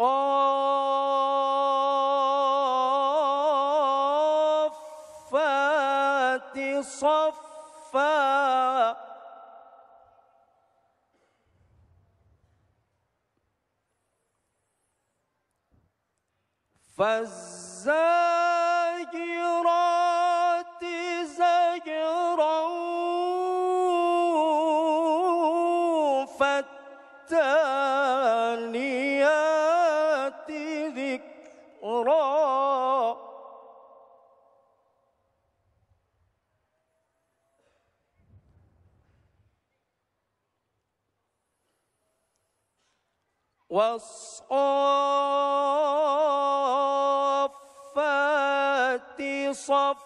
والصافات صفا فالزاد والصفات صفا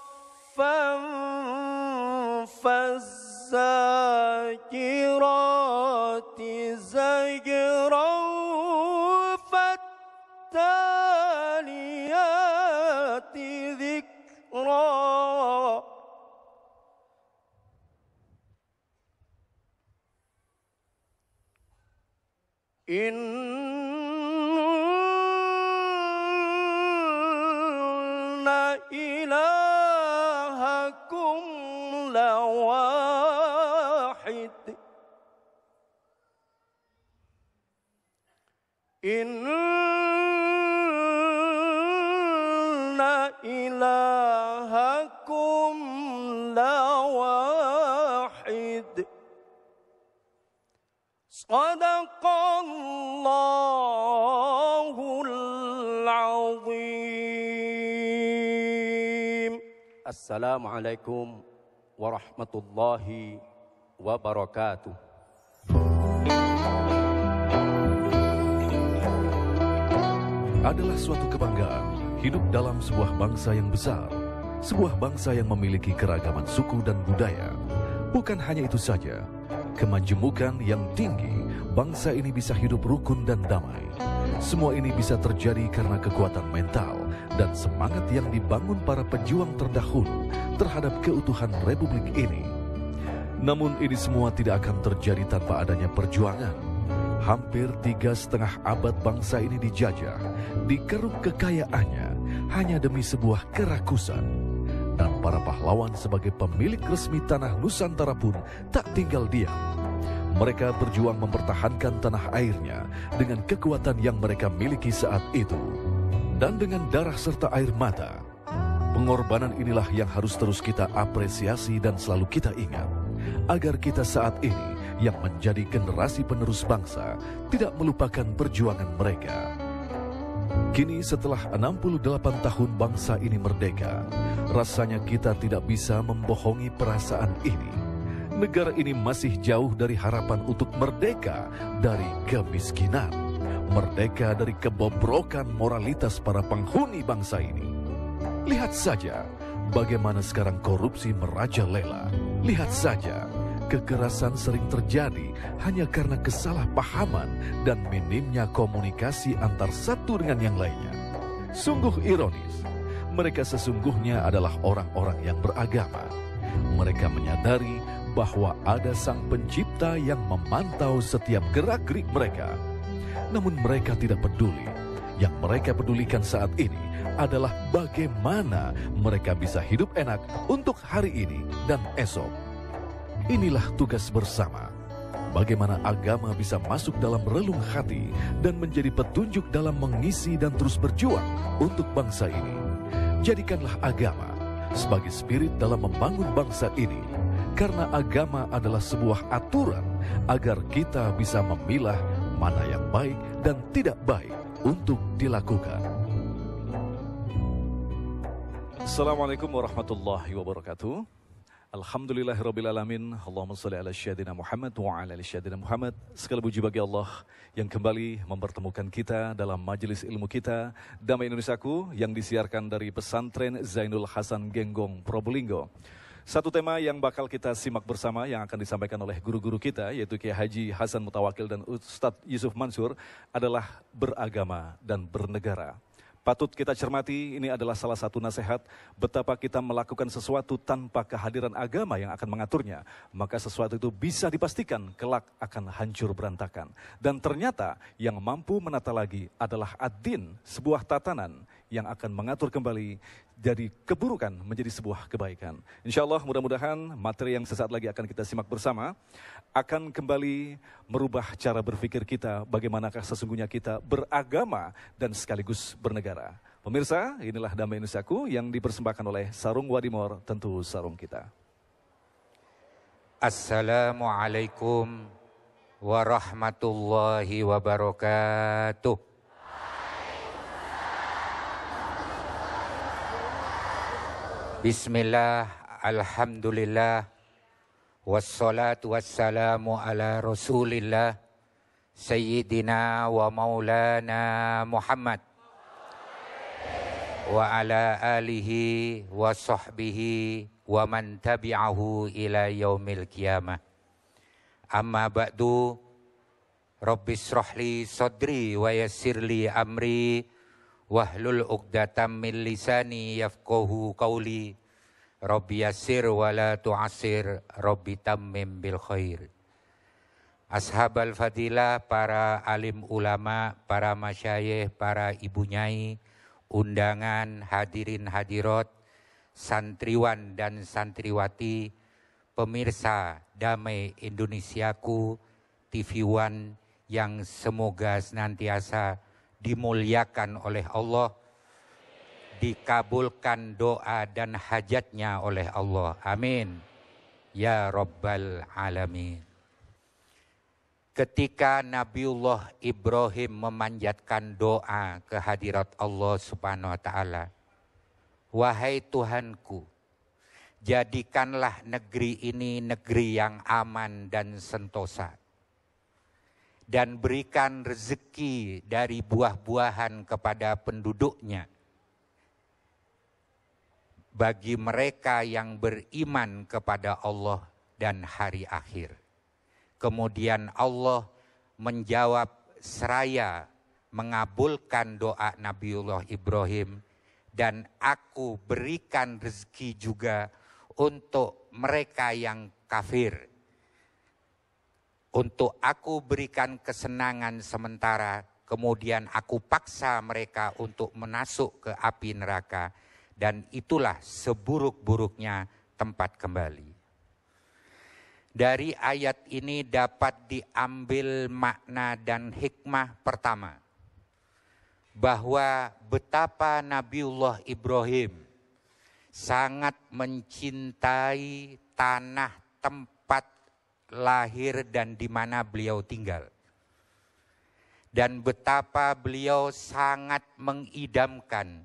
صدق الله العظيم السلام عليكم adalah suatu kebanggaan hidup dalam sebuah bangsa yang besar, sebuah bangsa yang memiliki keragaman suku dan budaya. Bukan hanya itu saja, kemajemukan yang tinggi, bangsa ini bisa hidup rukun dan damai. Semua ini bisa terjadi karena kekuatan mental dan semangat yang dibangun para pejuang terdahulu terhadap keutuhan republik ini. Namun ini semua tidak akan terjadi tanpa adanya perjuangan. Hampir tiga setengah abad bangsa ini dijajah, dikeruk kekayaannya hanya demi sebuah kerakusan. Dan para pahlawan sebagai pemilik resmi tanah Nusantara pun tak tinggal diam. Mereka berjuang mempertahankan tanah airnya dengan kekuatan yang mereka miliki saat itu. Dan dengan darah serta air mata, pengorbanan inilah yang harus terus kita apresiasi dan selalu kita ingat. Agar kita saat ini yang menjadi generasi penerus bangsa tidak melupakan perjuangan mereka. Kini setelah 68 tahun bangsa ini merdeka, rasanya kita tidak bisa membohongi perasaan ini. Negara ini masih jauh dari harapan untuk merdeka dari kemiskinan, merdeka dari kebobrokan moralitas para penghuni bangsa ini. Lihat saja bagaimana sekarang korupsi merajalela. Lihat saja kekerasan sering terjadi hanya karena kesalahpahaman dan minimnya komunikasi antar satu dengan yang lainnya. Sungguh ironis, mereka sesungguhnya adalah orang-orang yang beragama. Mereka menyadari bahwa ada sang pencipta yang memantau setiap gerak-gerik mereka. Namun mereka tidak peduli. Yang mereka pedulikan saat ini adalah bagaimana mereka bisa hidup enak untuk hari ini dan esok. Inilah tugas bersama. Bagaimana agama bisa masuk dalam relung hati dan menjadi petunjuk dalam mengisi dan terus berjuang untuk bangsa ini. Jadikanlah agama sebagai spirit dalam membangun bangsa ini. Karena agama adalah sebuah aturan agar kita bisa memilah mana yang baik dan tidak baik untuk dilakukan. Assalamualaikum warahmatullahi wabarakatuh. Alhamdulillahirrabbilalamin. Allahumma salli ala syadina Muhammad wa ala syadina Muhammad. Segala puji bagi Allah yang kembali mempertemukan kita dalam majelis ilmu kita. Damai Indonesiaku yang disiarkan dari pesantren Zainul Hasan Genggong Probolinggo. Satu tema yang bakal kita simak bersama yang akan disampaikan oleh guru-guru kita yaitu Kiai Haji Hasan Mutawakil dan Ustadz Yusuf Mansur adalah beragama dan bernegara patut kita cermati ini adalah salah satu nasihat betapa kita melakukan sesuatu tanpa kehadiran agama yang akan mengaturnya. Maka sesuatu itu bisa dipastikan kelak akan hancur berantakan. Dan ternyata yang mampu menata lagi adalah ad-din, sebuah tatanan yang akan mengatur kembali dari keburukan menjadi sebuah kebaikan. Insya Allah mudah-mudahan materi yang sesaat lagi akan kita simak bersama akan kembali merubah cara berpikir kita bagaimanakah sesungguhnya kita beragama dan sekaligus bernegara. Pemirsa, inilah Damai Indonesiaku yang dipersembahkan oleh Sarung Wadimor, tentu sarung kita. Assalamualaikum warahmatullahi wabarakatuh. Bismillah, Alhamdulillah, wassalatu wassalamu ala rasulillah, Sayyidina wa maulana Muhammad. Wa ala alihi wa sahbihi wa man tabi'ahu ila yaumil qiyamah. Amma ba'du, Rabbi srohli sodri wa yassirli amri wahlul uqdatam min lisani yafqahu qawli Rabbi yasir wala tu'asir Rabbi tammim bil khair Ashabal fadilah para alim ulama, para masyayih, para ibu nyai, undangan, hadirin hadirat, santriwan dan santriwati, pemirsa damai Indonesiaku TV One yang semoga senantiasa dimuliakan oleh Allah, dikabulkan doa dan hajatnya oleh Allah. Amin. Ya Rabbal Alamin. Ketika Nabiullah Ibrahim memanjatkan doa kehadirat Allah Subhanahu wa taala. Wahai Tuhanku, jadikanlah negeri ini negeri yang aman dan sentosa dan berikan rezeki dari buah-buahan kepada penduduknya. Bagi mereka yang beriman kepada Allah dan hari akhir. Kemudian Allah menjawab seraya mengabulkan doa Nabiullah Ibrahim dan aku berikan rezeki juga untuk mereka yang kafir untuk aku berikan kesenangan sementara, kemudian aku paksa mereka untuk menasuk ke api neraka. Dan itulah seburuk-buruknya tempat kembali. Dari ayat ini dapat diambil makna dan hikmah pertama. Bahwa betapa Nabiullah Ibrahim sangat mencintai tanah tempat lahir, dan di mana beliau tinggal. Dan betapa beliau sangat mengidamkan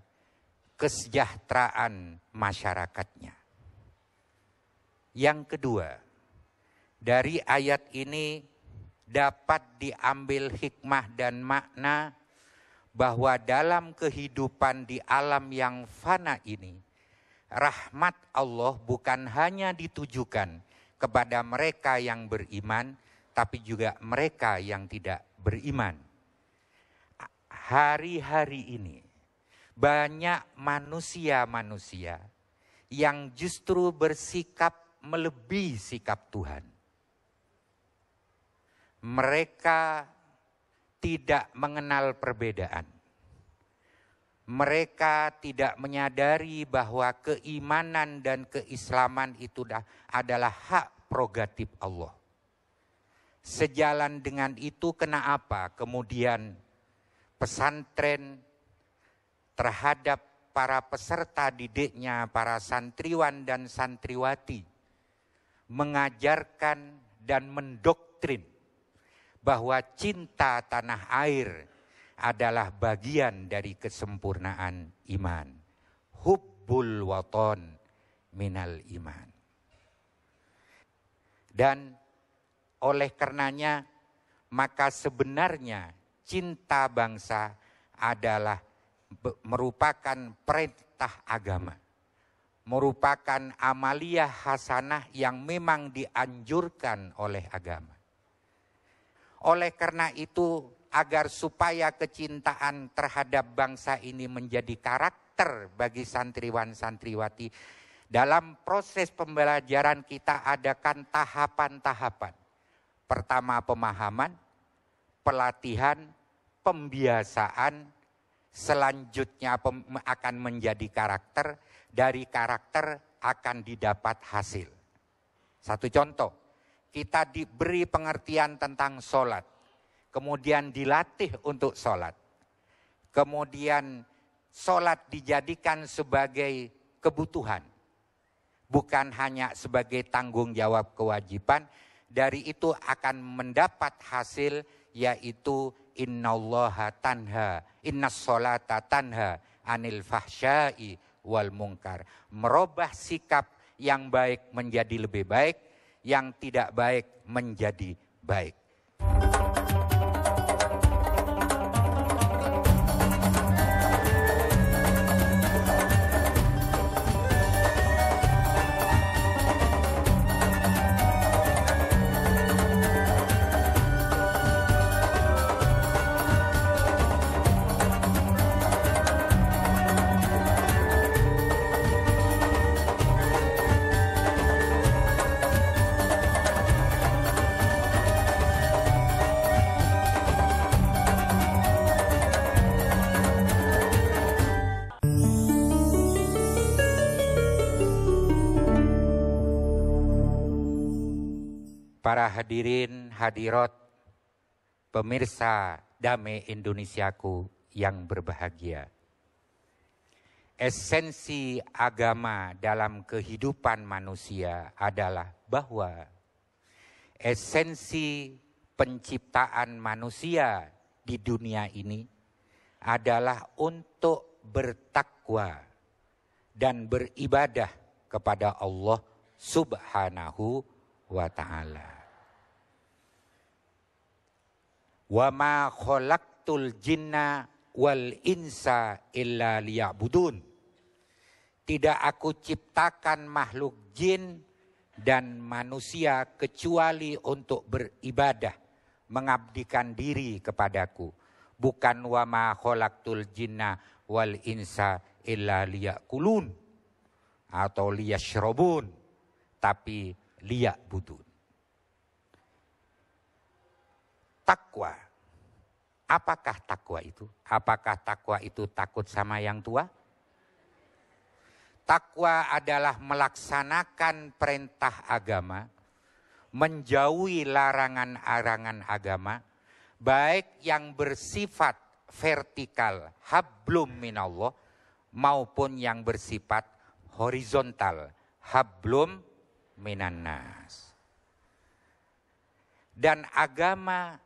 kesejahteraan masyarakatnya. Yang kedua, dari ayat ini dapat diambil hikmah dan makna bahwa dalam kehidupan di alam yang fana ini, rahmat Allah bukan hanya ditujukan kepada mereka yang beriman, tapi juga mereka yang tidak beriman. Hari-hari ini banyak manusia-manusia yang justru bersikap melebihi sikap Tuhan. Mereka tidak mengenal perbedaan mereka tidak menyadari bahwa keimanan dan keislaman itu adalah hak progatif Allah. Sejalan dengan itu kenapa Kemudian pesantren terhadap para peserta didiknya, para santriwan dan santriwati mengajarkan dan mendoktrin bahwa cinta tanah air, adalah bagian dari kesempurnaan iman. Hubbul waton minal iman. Dan oleh karenanya maka sebenarnya cinta bangsa adalah merupakan perintah agama. Merupakan amalia hasanah yang memang dianjurkan oleh agama. Oleh karena itu agar supaya kecintaan terhadap bangsa ini menjadi karakter bagi santriwan-santriwati. Dalam proses pembelajaran kita adakan tahapan-tahapan. Pertama pemahaman, pelatihan, pembiasaan, selanjutnya akan menjadi karakter, dari karakter akan didapat hasil. Satu contoh, kita diberi pengertian tentang sholat kemudian dilatih untuk sholat, kemudian sholat dijadikan sebagai kebutuhan, bukan hanya sebagai tanggung jawab kewajiban, dari itu akan mendapat hasil yaitu innallaha tanha inna solata tanha anil fahsyai wal mungkar merubah sikap yang baik menjadi lebih baik yang tidak baik menjadi baik. para hadirin hadirat pemirsa Damai Indonesiaku yang berbahagia. Esensi agama dalam kehidupan manusia adalah bahwa esensi penciptaan manusia di dunia ini adalah untuk bertakwa dan beribadah kepada Allah Subhanahu wa Ta'ala. Wa ma khalaqtul jinna wal insa illa liya'budun. Tidak aku ciptakan makhluk jin dan manusia kecuali untuk beribadah, mengabdikan diri kepadaku. Bukan wa ma khalaqtul jinna wal insa illa liyakulun atau liyashrobun, tapi liya'budun. takwa. Apakah takwa itu? Apakah takwa itu takut sama yang tua? Takwa adalah melaksanakan perintah agama, menjauhi larangan-larangan agama, baik yang bersifat vertikal, hablum minallah, maupun yang bersifat horizontal, hablum minannas. Dan agama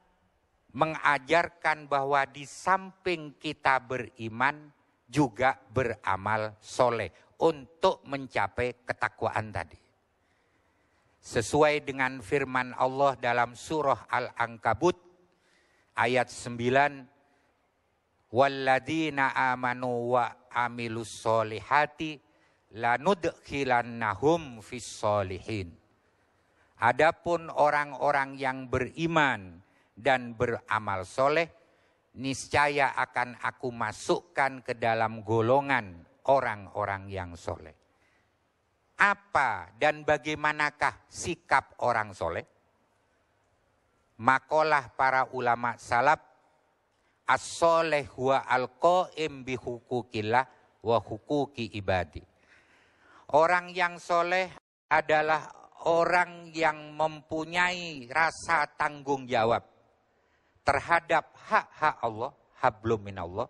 mengajarkan bahwa di samping kita beriman juga beramal soleh untuk mencapai ketakwaan tadi. Sesuai dengan firman Allah dalam surah Al-Ankabut ayat 9 Walladina amanu wa amilus solihati lanudkhilannahum fis solihin. Adapun orang-orang yang beriman, dan beramal soleh, niscaya akan aku masukkan ke dalam golongan orang-orang yang soleh. Apa dan bagaimanakah sikap orang soleh? Makolah para ulama salaf, as-soleh huwa al qaim bihukukillah wa hukuki ibadi. Orang yang soleh adalah orang yang mempunyai rasa tanggung jawab terhadap hak-hak Allah, hablum minallah,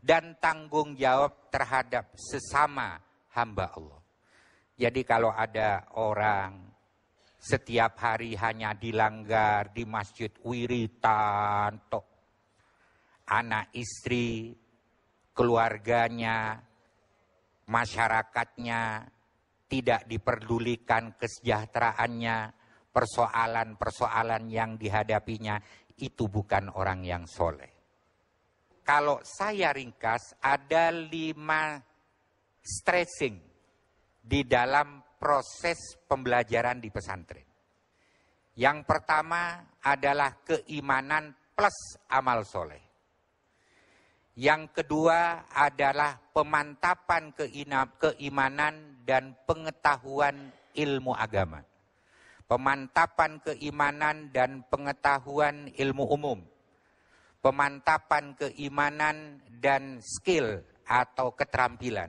dan tanggung jawab terhadap sesama hamba Allah. Jadi kalau ada orang setiap hari hanya dilanggar di masjid wiritan, tok. anak istri, keluarganya, masyarakatnya tidak diperdulikan kesejahteraannya, persoalan-persoalan yang dihadapinya itu bukan orang yang soleh. Kalau saya ringkas, ada lima stressing di dalam proses pembelajaran di pesantren. Yang pertama adalah keimanan plus amal soleh. Yang kedua adalah pemantapan keimanan dan pengetahuan ilmu agama pemantapan keimanan dan pengetahuan ilmu umum, pemantapan keimanan dan skill atau keterampilan,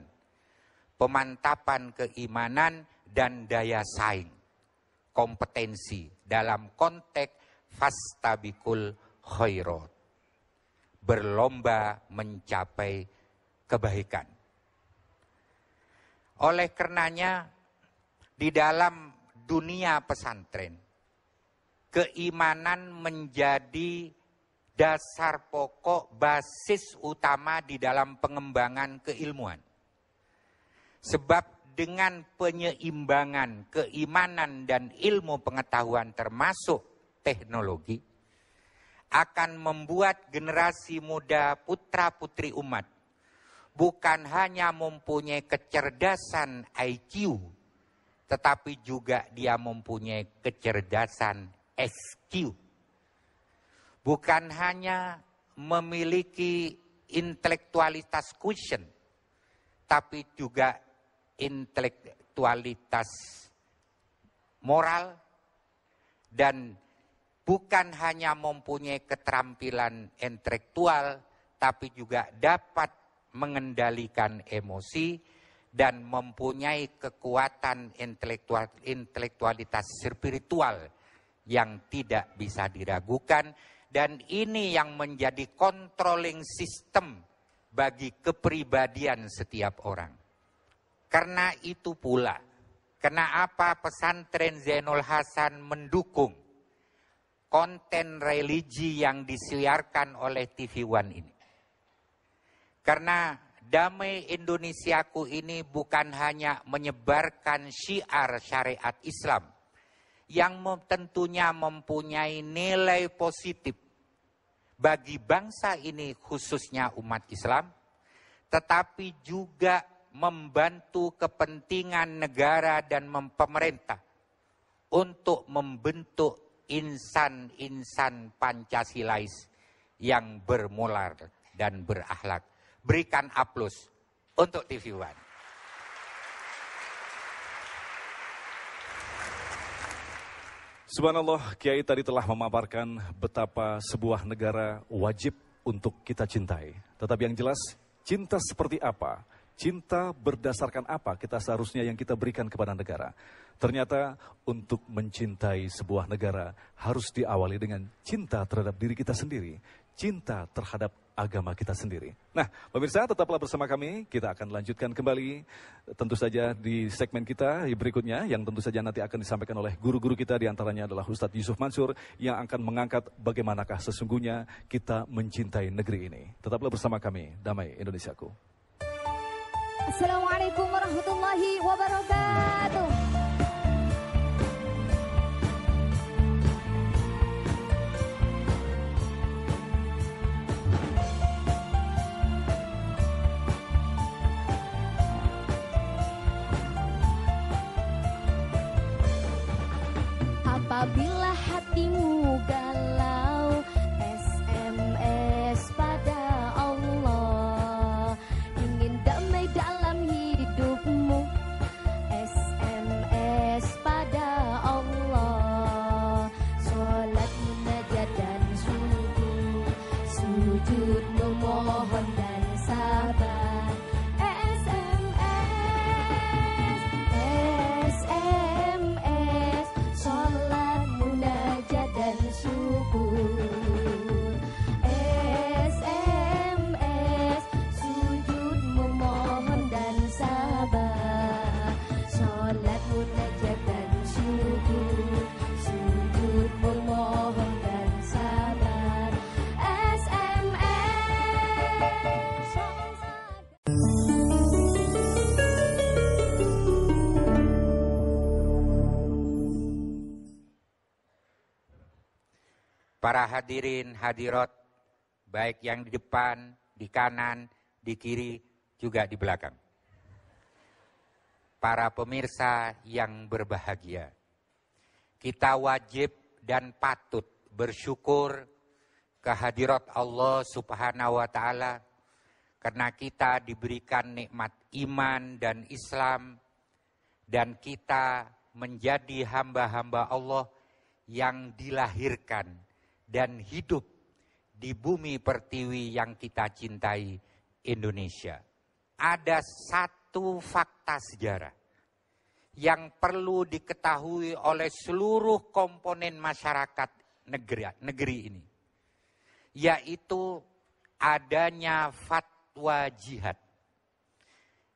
pemantapan keimanan dan daya saing, kompetensi dalam konteks fastabikul khairat. Berlomba mencapai kebaikan. Oleh karenanya, di dalam dunia pesantren. Keimanan menjadi dasar pokok basis utama di dalam pengembangan keilmuan. Sebab dengan penyeimbangan keimanan dan ilmu pengetahuan termasuk teknologi akan membuat generasi muda putra-putri umat bukan hanya mempunyai kecerdasan IQ tetapi juga dia mempunyai kecerdasan SQ. Bukan hanya memiliki intelektualitas cushion, tapi juga intelektualitas moral dan bukan hanya mempunyai keterampilan intelektual, tapi juga dapat mengendalikan emosi, dan mempunyai kekuatan intelektual, intelektualitas spiritual yang tidak bisa diragukan dan ini yang menjadi controlling system bagi kepribadian setiap orang. Karena itu pula, kenapa pesantren Zainul Hasan mendukung konten religi yang disiarkan oleh TV One ini? Karena Damai Indonesiaku ini bukan hanya menyebarkan syiar syariat Islam yang tentunya mempunyai nilai positif bagi bangsa ini khususnya umat Islam, tetapi juga membantu kepentingan negara dan pemerintah untuk membentuk insan-insan Pancasilais yang bermular dan berakhlak berikan aplaus untuk TV One. Subhanallah, Kiai tadi telah memaparkan betapa sebuah negara wajib untuk kita cintai. Tetapi yang jelas, cinta seperti apa? Cinta berdasarkan apa kita seharusnya yang kita berikan kepada negara? Ternyata untuk mencintai sebuah negara harus diawali dengan cinta terhadap diri kita sendiri, cinta terhadap agama kita sendiri. Nah, pemirsa tetaplah bersama kami, kita akan lanjutkan kembali tentu saja di segmen kita berikutnya yang tentu saja nanti akan disampaikan oleh guru-guru kita diantaranya adalah Ustadz Yusuf Mansur yang akan mengangkat bagaimanakah sesungguhnya kita mencintai negeri ini. Tetaplah bersama kami, Damai Indonesiaku. Assalamualaikum warahmatullahi wabarakatuh. pinguga para hadirin hadirat baik yang di depan, di kanan, di kiri juga di belakang. Para pemirsa yang berbahagia. Kita wajib dan patut bersyukur kehadirat Allah Subhanahu wa taala karena kita diberikan nikmat iman dan Islam dan kita menjadi hamba-hamba Allah yang dilahirkan dan hidup di bumi pertiwi yang kita cintai Indonesia. Ada satu fakta sejarah yang perlu diketahui oleh seluruh komponen masyarakat negeri, negeri ini. Yaitu adanya fatwa jihad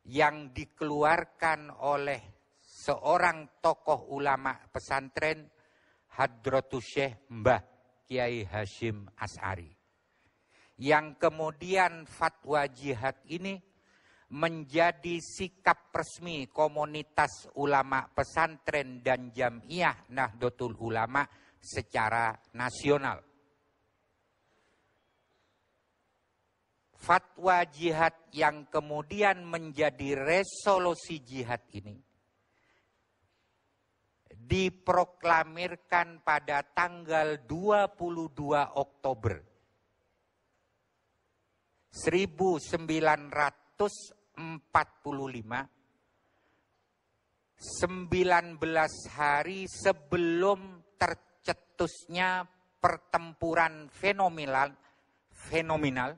yang dikeluarkan oleh seorang tokoh ulama pesantren Hadratus Syekh Mbah Kiai Hashim As'ari. Yang kemudian fatwa jihad ini menjadi sikap resmi komunitas ulama pesantren dan jamiah Nahdlatul Ulama secara nasional. Fatwa jihad yang kemudian menjadi resolusi jihad ini diproklamirkan pada tanggal 22 Oktober 1945 19 hari sebelum tercetusnya pertempuran fenomenal fenomenal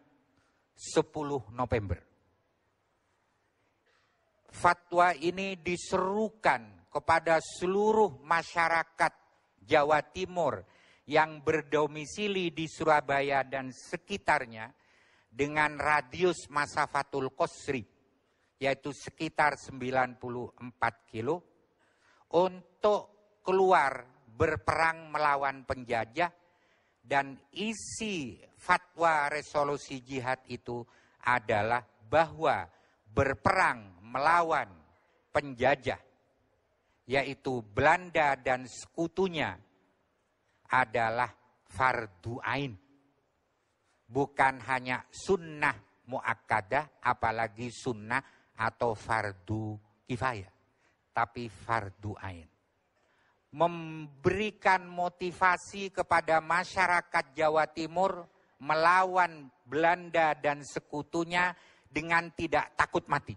10 November. Fatwa ini diserukan kepada seluruh masyarakat Jawa Timur yang berdomisili di Surabaya dan sekitarnya dengan radius masafatul Qosri, yaitu sekitar 94 kilo untuk keluar berperang melawan penjajah dan isi fatwa resolusi jihad itu adalah bahwa berperang melawan penjajah yaitu Belanda dan sekutunya adalah fardu ain. Bukan hanya sunnah muakkadah, apalagi sunnah atau fardu kifayah, tapi fardu ain. Memberikan motivasi kepada masyarakat Jawa Timur melawan Belanda dan sekutunya dengan tidak takut mati.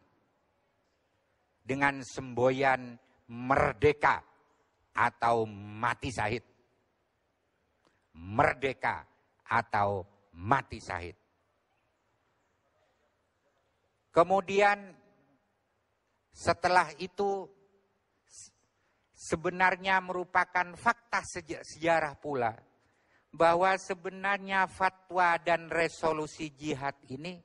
Dengan semboyan merdeka atau mati syahid. Merdeka atau mati syahid. Kemudian setelah itu sebenarnya merupakan fakta sejarah pula bahwa sebenarnya fatwa dan resolusi jihad ini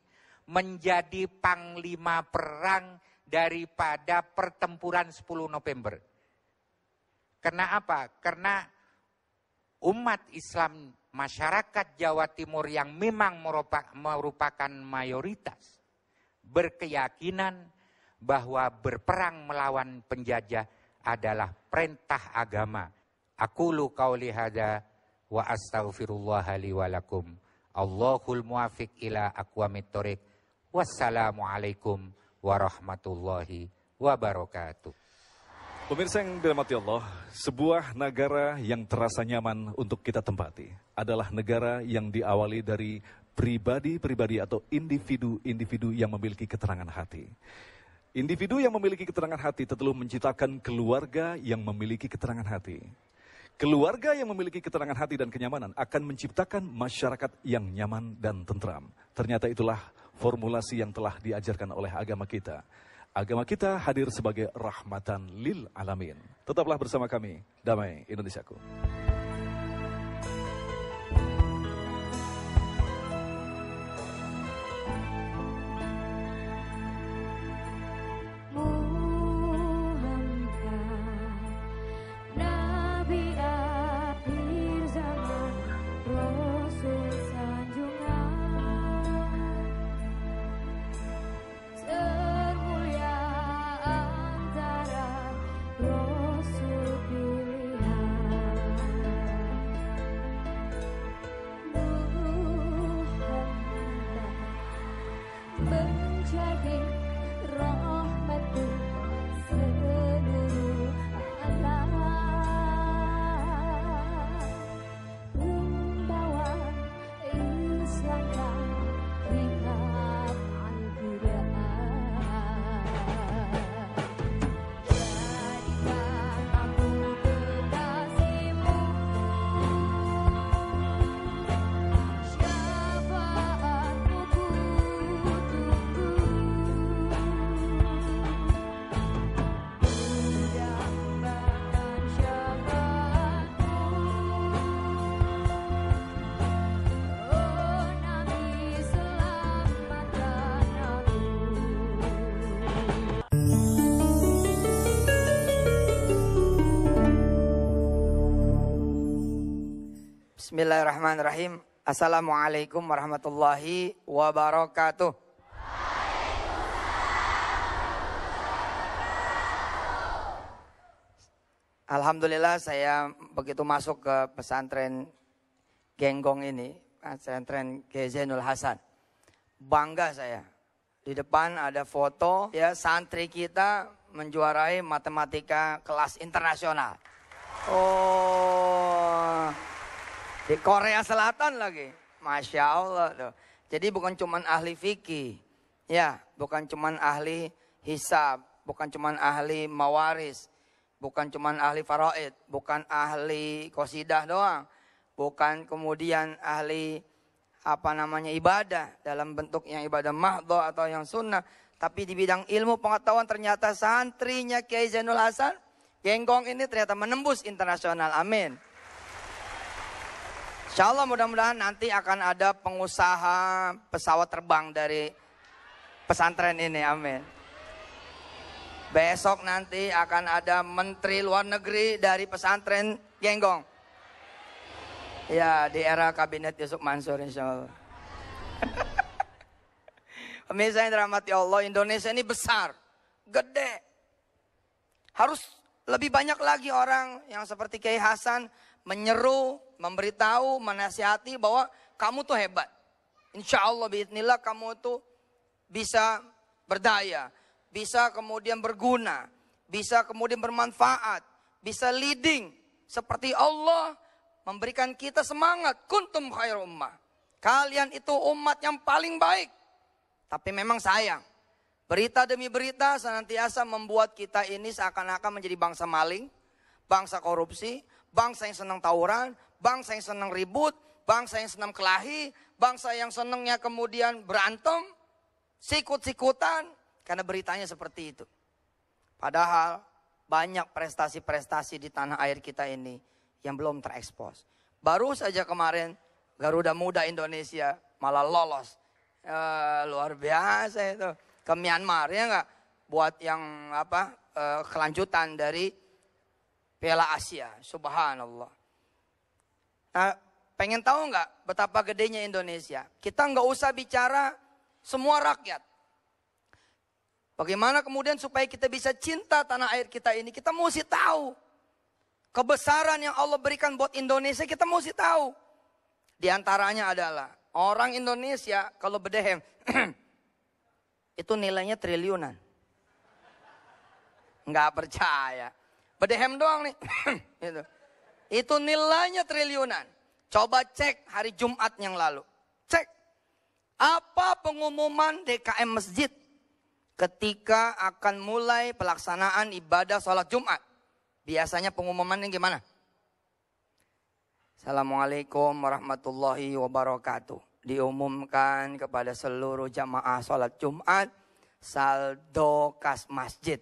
menjadi panglima perang daripada pertempuran 10 November. Karena apa? Karena umat Islam masyarakat Jawa Timur yang memang merupakan mayoritas berkeyakinan bahwa berperang melawan penjajah adalah perintah agama. Aku lu kauli hada wa astaghfirullah li wa lakum. Allahul muafiq ila aqwamit thoriq. alaikum warahmatullahi wabarakatuh. Pemirsa yang dirahmati Allah, sebuah negara yang terasa nyaman untuk kita tempati adalah negara yang diawali dari pribadi-pribadi atau individu-individu yang memiliki keterangan hati. Individu yang memiliki keterangan hati tentu menciptakan keluarga yang memiliki keterangan hati. Keluarga yang memiliki keterangan hati dan kenyamanan akan menciptakan masyarakat yang nyaman dan tentram. Ternyata itulah formulasi yang telah diajarkan oleh agama kita. Agama kita hadir sebagai rahmatan lil alamin. Tetaplah bersama kami, damai Indonesiaku. Bismillahirrahmanirrahim. Assalamualaikum warahmatullahi wabarakatuh. Alhamdulillah saya begitu masuk ke pesantren Genggong ini, pesantren Gezenul Hasan. Bangga saya. Di depan ada foto ya santri kita menjuarai matematika kelas internasional. Oh, di Korea Selatan lagi. Masya Allah tuh. Jadi bukan cuma ahli fikih. Ya, bukan cuma ahli hisab, bukan cuma ahli mawaris, bukan cuma ahli faraid, bukan ahli kosidah doang, bukan kemudian ahli apa namanya ibadah dalam bentuk yang ibadah mahdoh atau yang sunnah, tapi di bidang ilmu pengetahuan ternyata santrinya Kiai Zainul Hasan Genggong ini ternyata menembus internasional. Amin. Insya Allah mudah-mudahan nanti akan ada pengusaha pesawat terbang dari pesantren ini, amin. Besok nanti akan ada menteri luar negeri dari pesantren Genggong. Ya, di era kabinet Yusuf Mansur insya Allah. Pemirsa yang dirahmati Allah, Indonesia ini besar, gede. Harus lebih banyak lagi orang yang seperti Kiai Hasan menyeru, memberitahu, menasihati bahwa kamu tuh hebat. Insya Allah Bismillah kamu tuh bisa berdaya, bisa kemudian berguna, bisa kemudian bermanfaat, bisa leading. Seperti Allah memberikan kita semangat. Kuntum khair ummah. Kalian itu umat yang paling baik. Tapi memang sayang. Berita demi berita senantiasa membuat kita ini seakan-akan menjadi bangsa maling, bangsa korupsi, bangsa yang senang tawuran, bangsa yang senang ribut, bangsa yang senang kelahi, bangsa yang senangnya kemudian berantem, sikut-sikutan, karena beritanya seperti itu. Padahal banyak prestasi-prestasi di tanah air kita ini yang belum terekspos. Baru saja kemarin Garuda Muda Indonesia malah lolos. E, luar biasa itu. Ke Myanmar ya enggak? Buat yang apa e, kelanjutan dari Piala Asia. Subhanallah. Nah, pengen tahu nggak betapa gedenya Indonesia? Kita nggak usah bicara semua rakyat. Bagaimana kemudian supaya kita bisa cinta tanah air kita ini? Kita mesti tahu kebesaran yang Allah berikan buat Indonesia. Kita mesti tahu. Di antaranya adalah orang Indonesia kalau bedehem itu nilainya triliunan. Nggak percaya. Bedehem doang nih. itu. Itu nilainya triliunan. Coba cek hari Jumat yang lalu. Cek. Apa pengumuman DKM masjid ketika akan mulai pelaksanaan ibadah sholat Jumat? Biasanya pengumuman pengumumannya gimana? Assalamualaikum warahmatullahi wabarakatuh. Diumumkan kepada seluruh jamaah sholat Jumat saldo kas masjid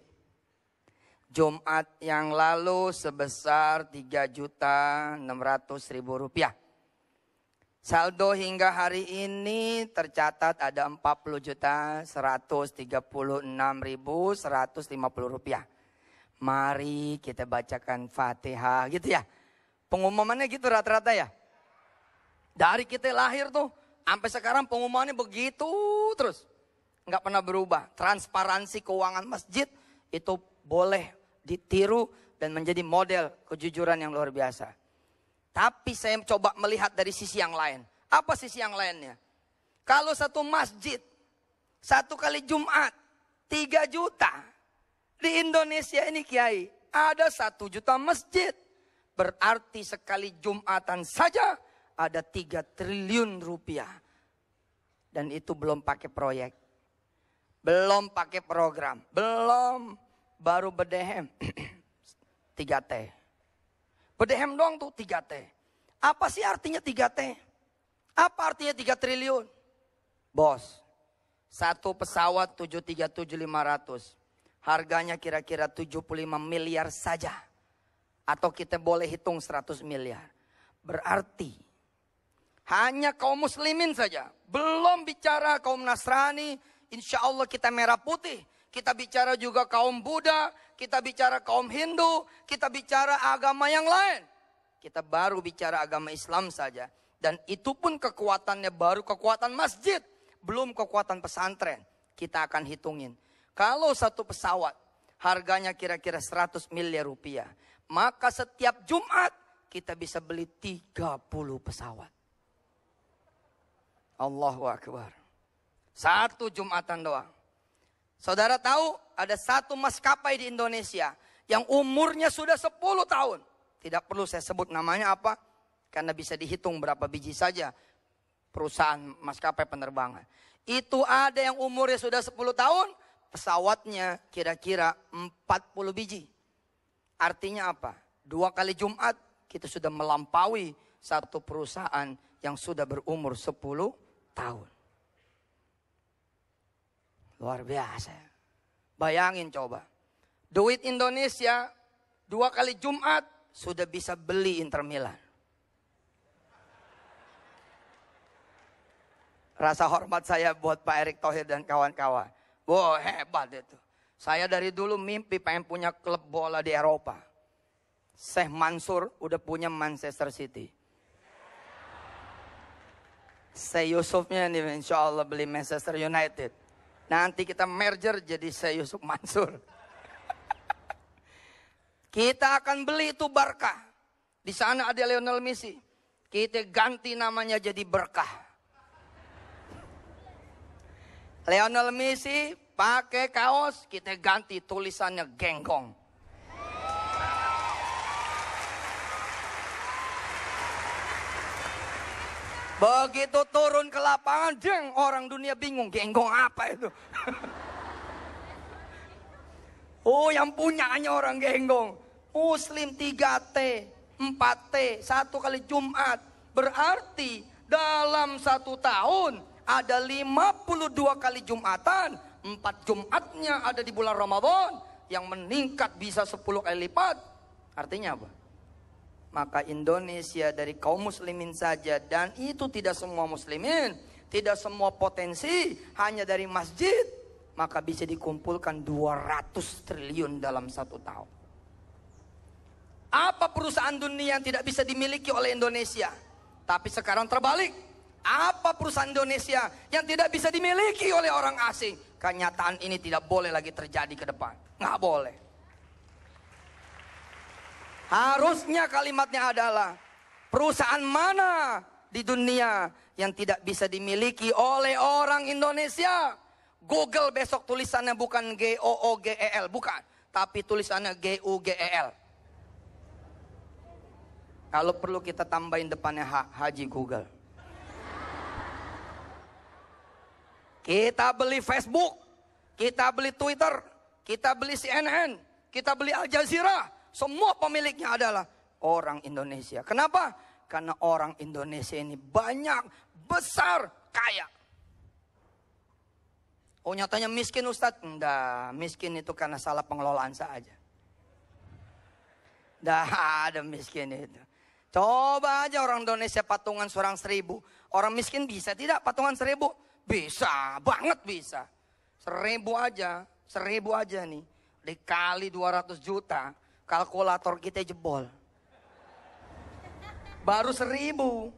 Jumat yang lalu sebesar 3.600.000 rupiah. Saldo hingga hari ini tercatat ada 40.136.150 rupiah. Mari kita bacakan Fatihah gitu ya. Pengumumannya gitu rata-rata ya. Dari kita lahir tuh sampai sekarang pengumumannya begitu terus. Nggak pernah berubah. Transparansi keuangan masjid itu boleh ditiru dan menjadi model kejujuran yang luar biasa. Tapi saya coba melihat dari sisi yang lain. Apa sisi yang lainnya? Kalau satu masjid, satu kali Jumat, tiga juta. Di Indonesia ini Kiai, ada satu juta masjid. Berarti sekali Jumatan saja ada tiga triliun rupiah. Dan itu belum pakai proyek. Belum pakai program. Belum baru berdehem. 3T. Berdehem doang tuh 3T. Apa sih artinya 3T? Apa artinya 3 triliun? Bos, satu pesawat 737-500. Harganya kira-kira 75 miliar saja. Atau kita boleh hitung 100 miliar. Berarti hanya kaum muslimin saja. Belum bicara kaum Nasrani. Insya Allah kita merah putih. Kita bicara juga kaum Buddha, kita bicara kaum Hindu, kita bicara agama yang lain. Kita baru bicara agama Islam saja. Dan itu pun kekuatannya baru kekuatan masjid, belum kekuatan pesantren. Kita akan hitungin. Kalau satu pesawat harganya kira-kira 100 miliar rupiah, maka setiap Jumat kita bisa beli 30 pesawat. Allahu Akbar. Satu Jumatan doang. Saudara tahu ada satu maskapai di Indonesia yang umurnya sudah 10 tahun. Tidak perlu saya sebut namanya apa karena bisa dihitung berapa biji saja perusahaan maskapai penerbangan. Itu ada yang umurnya sudah 10 tahun, pesawatnya kira-kira 40 biji. Artinya apa? Dua kali Jumat kita sudah melampaui satu perusahaan yang sudah berumur 10 tahun. Luar biasa. Bayangin coba. Duit Indonesia dua kali Jumat sudah bisa beli Inter Milan. Rasa hormat saya buat Pak Erick Thohir dan kawan-kawan. Wow hebat itu. Saya dari dulu mimpi pengen punya klub bola di Eropa. Syekh Mansur udah punya Manchester City. Syekh Yusufnya nih insya Allah beli Manchester United. Nanti kita merger jadi saya Yusuf Mansur. kita akan beli itu berkah. Di sana ada Lionel Messi. Kita ganti namanya jadi Berkah. Lionel Messi pakai kaos, kita ganti tulisannya genggong. Begitu turun ke lapangan, jeng orang dunia bingung, genggong apa itu? oh, yang punya hanya orang genggong. Muslim 3T, 4T, satu kali Jumat. Berarti dalam satu tahun ada 52 kali Jumatan. Empat Jumatnya ada di bulan Ramadan. Yang meningkat bisa 10 kali lipat. Artinya apa? maka Indonesia dari kaum muslimin saja dan itu tidak semua muslimin, tidak semua potensi, hanya dari masjid maka bisa dikumpulkan 200 triliun dalam satu tahun. Apa perusahaan dunia yang tidak bisa dimiliki oleh Indonesia? Tapi sekarang terbalik. Apa perusahaan Indonesia yang tidak bisa dimiliki oleh orang asing? Kenyataan ini tidak boleh lagi terjadi ke depan. Nggak boleh. Harusnya kalimatnya adalah perusahaan mana di dunia yang tidak bisa dimiliki oleh orang Indonesia. Google besok tulisannya bukan G O O G E L, bukan, tapi tulisannya G U G E L. Kalau perlu kita tambahin depannya ha, Haji Google. Kita beli Facebook, kita beli Twitter, kita beli CNN, kita beli Al Jazeera, semua pemiliknya adalah orang Indonesia. Kenapa? Karena orang Indonesia ini banyak, besar, kaya. Oh nyatanya miskin Ustadz? Enggak, miskin itu karena salah pengelolaan saja. Dah ada miskin itu. Coba aja orang Indonesia patungan seorang seribu. Orang miskin bisa tidak patungan seribu? Bisa, banget bisa. Seribu aja, seribu aja nih. Dikali 200 juta, kalkulator kita jebol. Baru seribu.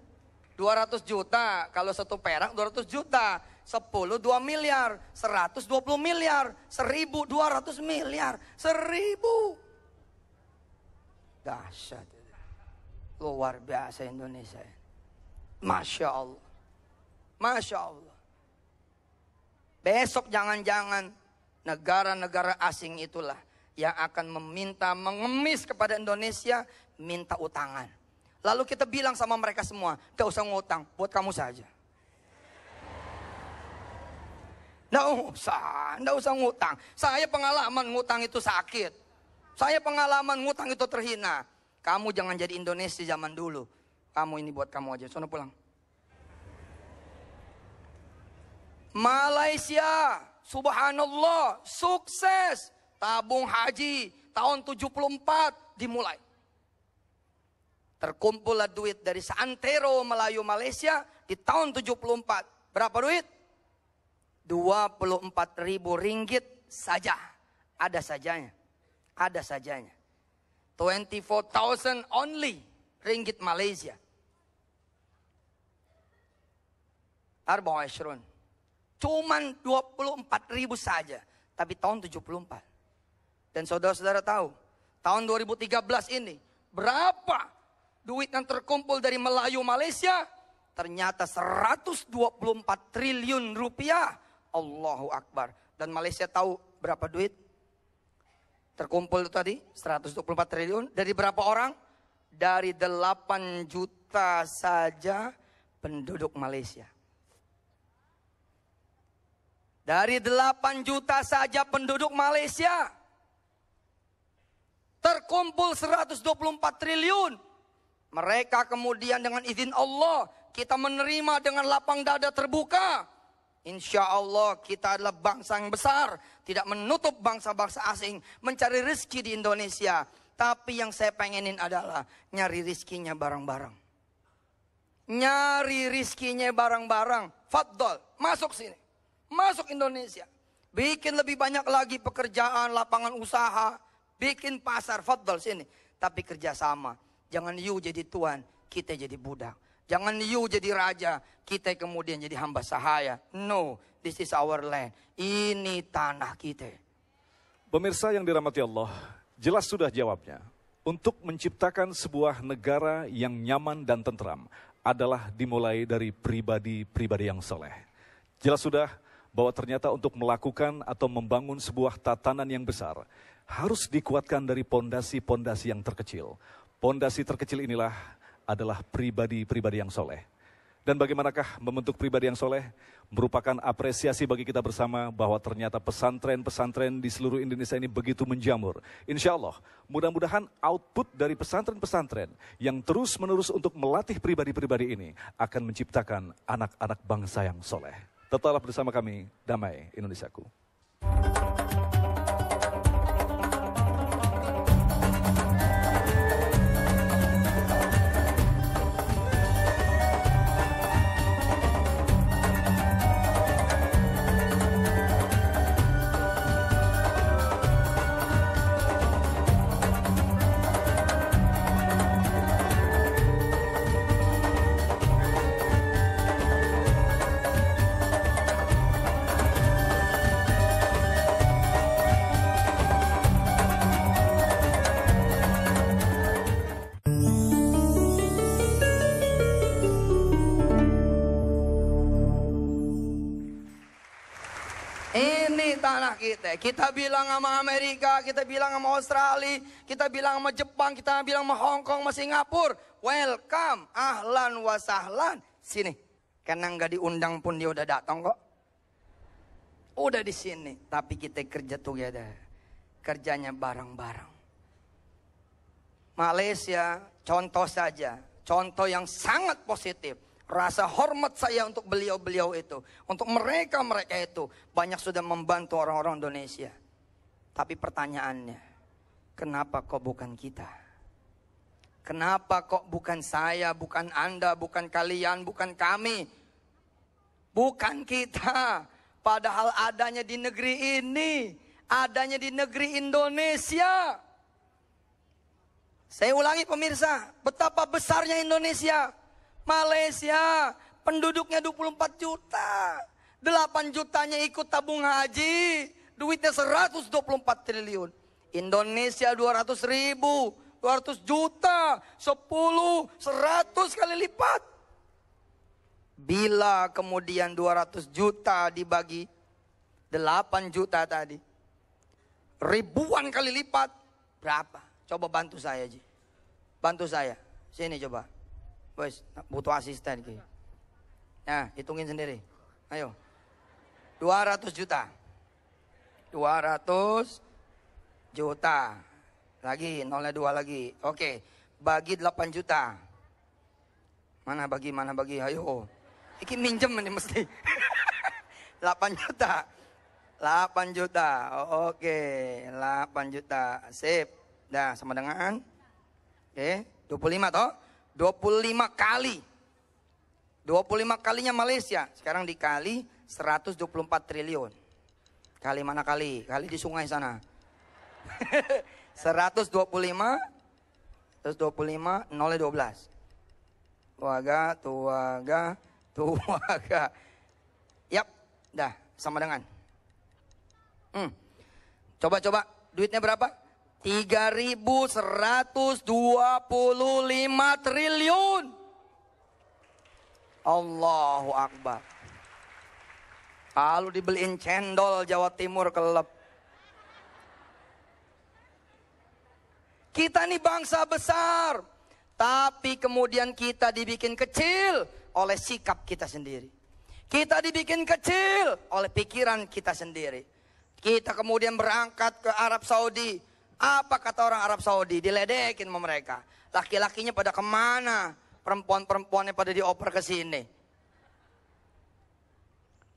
200 juta, kalau satu perak 200 juta, 10 2 miliar, 120 miliar, 1000, 200 miliar, 1000. Dahsyat. Luar biasa Indonesia. Masya Allah. Masya Allah. Besok jangan-jangan negara-negara asing itulah yang akan meminta mengemis kepada Indonesia minta utangan. Lalu kita bilang sama mereka semua, gak usah ngutang, buat kamu saja. Gak usah, gak usah ngutang. Saya pengalaman ngutang itu sakit. Saya pengalaman ngutang itu terhina. Kamu jangan jadi Indonesia zaman dulu. Kamu ini buat kamu aja. Sono pulang. Malaysia, subhanallah, sukses tabung haji tahun 74 dimulai. Terkumpullah duit dari Santero Melayu Malaysia di tahun 74. Berapa duit? 24 ribu ringgit saja. Ada sajanya. Ada sajanya. 24,000 only ringgit Malaysia. Arba'u Cuman 24 ribu saja. Tapi tahun 74. Dan saudara-saudara tahu, tahun 2013 ini berapa duit yang terkumpul dari Melayu Malaysia? Ternyata 124 triliun rupiah. Allahu Akbar. Dan Malaysia tahu berapa duit? Terkumpul itu tadi 124 triliun. Dari berapa orang? Dari 8 juta saja penduduk Malaysia. Dari 8 juta saja penduduk Malaysia, terkumpul 124 triliun. Mereka kemudian dengan izin Allah kita menerima dengan lapang dada terbuka. Insya Allah kita adalah bangsa yang besar, tidak menutup bangsa-bangsa asing mencari rezeki di Indonesia. Tapi yang saya pengenin adalah nyari rizkinya barang-barang. Nyari rizkinya barang-barang. Fadol, masuk sini. Masuk Indonesia. Bikin lebih banyak lagi pekerjaan, lapangan usaha bikin pasar, fadl sini. Tapi kerjasama, jangan you jadi tuan, kita jadi budak. Jangan you jadi raja, kita kemudian jadi hamba sahaya. No, this is our land. Ini tanah kita. Pemirsa yang dirahmati Allah, jelas sudah jawabnya. Untuk menciptakan sebuah negara yang nyaman dan tentram adalah dimulai dari pribadi-pribadi yang soleh. Jelas sudah bahwa ternyata untuk melakukan atau membangun sebuah tatanan yang besar, harus dikuatkan dari pondasi-pondasi yang terkecil. Pondasi terkecil inilah adalah pribadi-pribadi yang soleh. Dan bagaimanakah membentuk pribadi yang soleh? Merupakan apresiasi bagi kita bersama bahwa ternyata pesantren-pesantren di seluruh Indonesia ini begitu menjamur. Insya Allah, mudah-mudahan output dari pesantren-pesantren yang terus-menerus untuk melatih pribadi-pribadi ini akan menciptakan anak-anak bangsa yang soleh. Tetaplah bersama kami, damai Indonesiaku. kita. Kita bilang sama Amerika, kita bilang sama Australia, kita bilang sama Jepang, kita bilang sama Hong Kong, sama Singapura. Welcome, ahlan wa sahlan. Sini. Karena nggak diundang pun dia udah datang kok. Udah di sini, tapi kita kerja together. Kerjanya bareng-bareng. Malaysia, contoh saja. Contoh yang sangat positif Rasa hormat saya untuk beliau-beliau itu. Untuk mereka-mereka itu. Banyak sudah membantu orang-orang Indonesia. Tapi pertanyaannya, kenapa kok bukan kita? Kenapa kok bukan saya, bukan Anda, bukan kalian, bukan kami? Bukan kita. Padahal adanya di negeri ini. Adanya di negeri Indonesia. Saya ulangi pemirsa, betapa besarnya Indonesia. Malaysia penduduknya 24 juta. 8 jutanya ikut tabung haji. Duitnya 124 triliun. Indonesia 200 ribu. 200 juta. 10, 100 kali lipat. Bila kemudian 200 juta dibagi 8 juta tadi. Ribuan kali lipat. Berapa? Coba bantu saya, Ji. Bantu saya. Sini coba. Wes, butuh asisten ki. Nah, ya, hitungin sendiri. Ayo. 200 juta. 200 juta. Lagi, nolnya dua lagi. Oke, bagi 8 juta. Mana bagi, mana bagi, ayo. Iki minjem ini mesti. 8 juta. 8 juta. Oke, 8 juta. Sip. Dah, sama dengan. Oke, 25 toh? 25 kali. 25 kalinya Malaysia. Sekarang dikali 124 triliun. Kali mana kali? Kali di sungai sana. 125 125 0 12. Tuaga, tuaga, tuaga. Yap, dah sama dengan. coba Coba coba duitnya berapa? 3.125 triliun. Allahu Akbar. Kalau dibeliin cendol Jawa Timur kelep. Kita nih bangsa besar. Tapi kemudian kita dibikin kecil oleh sikap kita sendiri. Kita dibikin kecil oleh pikiran kita sendiri. Kita kemudian berangkat ke Arab Saudi apa kata orang Arab Saudi? Diledekin sama mereka. Laki-lakinya pada kemana? Perempuan-perempuannya pada dioper ke sini.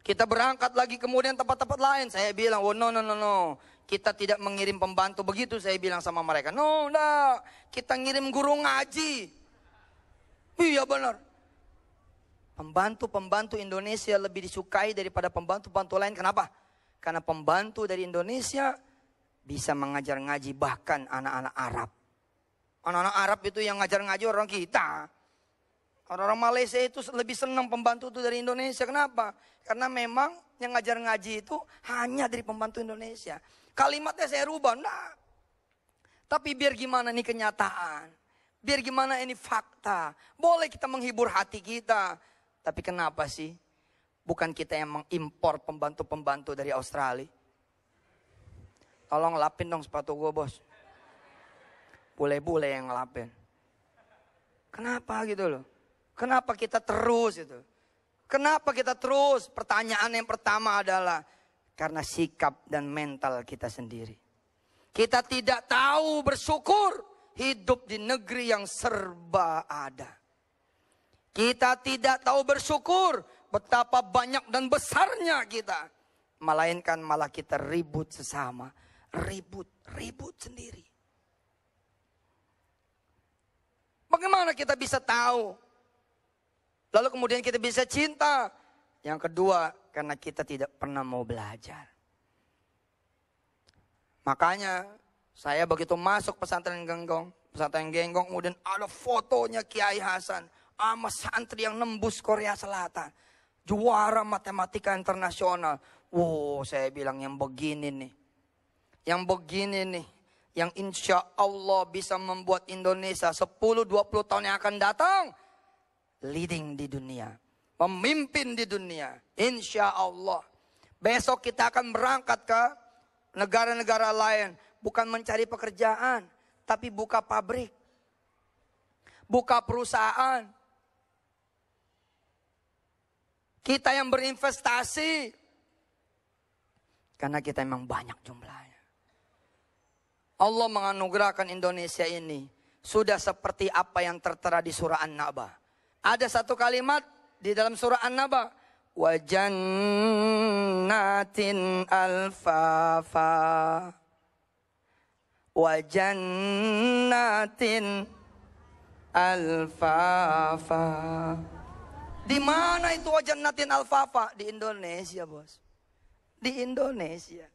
Kita berangkat lagi kemudian tempat-tempat lain. Saya bilang, oh no, no, no, no. Kita tidak mengirim pembantu begitu saya bilang sama mereka. No, no. Kita ngirim guru ngaji. Iya benar. Pembantu-pembantu Indonesia lebih disukai daripada pembantu-pembantu lain. Kenapa? Karena pembantu dari Indonesia bisa mengajar ngaji bahkan anak-anak Arab. Anak-anak Arab itu yang ngajar ngaji orang kita. Orang-orang Malaysia itu lebih senang pembantu itu dari Indonesia. Kenapa? Karena memang yang ngajar ngaji itu hanya dari pembantu Indonesia. Kalimatnya saya rubah. Nah. Tapi biar gimana nih kenyataan. Biar gimana ini fakta. Boleh kita menghibur hati kita. Tapi kenapa sih? Bukan kita yang mengimpor pembantu-pembantu dari Australia. Tolong lapin dong sepatu gue bos. Bule-bule yang ngelapin. Kenapa gitu loh? Kenapa kita terus gitu? Kenapa kita terus? Pertanyaan yang pertama adalah karena sikap dan mental kita sendiri. Kita tidak tahu bersyukur hidup di negeri yang serba ada. Kita tidak tahu bersyukur betapa banyak dan besarnya kita. Melainkan malah kita ribut sesama ribut, ribut sendiri. Bagaimana kita bisa tahu? Lalu kemudian kita bisa cinta. Yang kedua, karena kita tidak pernah mau belajar. Makanya saya begitu masuk pesantren genggong, pesantren genggong kemudian ada fotonya Kiai Hasan sama santri yang nembus Korea Selatan. Juara matematika internasional. Wow, saya bilang yang begini nih yang begini nih, yang insya Allah bisa membuat Indonesia 10-20 tahun yang akan datang, leading di dunia, memimpin di dunia, insya Allah. Besok kita akan berangkat ke negara-negara lain, bukan mencari pekerjaan, tapi buka pabrik, buka perusahaan. Kita yang berinvestasi, karena kita emang banyak jumlah. Allah menganugerahkan Indonesia ini sudah seperti apa yang tertera di surah An-Naba. Ada satu kalimat di dalam surah An-Naba, Wajannatin alfafa Wajannatin alfafa di mana itu wajannatin alfafa di Indonesia bos di Indonesia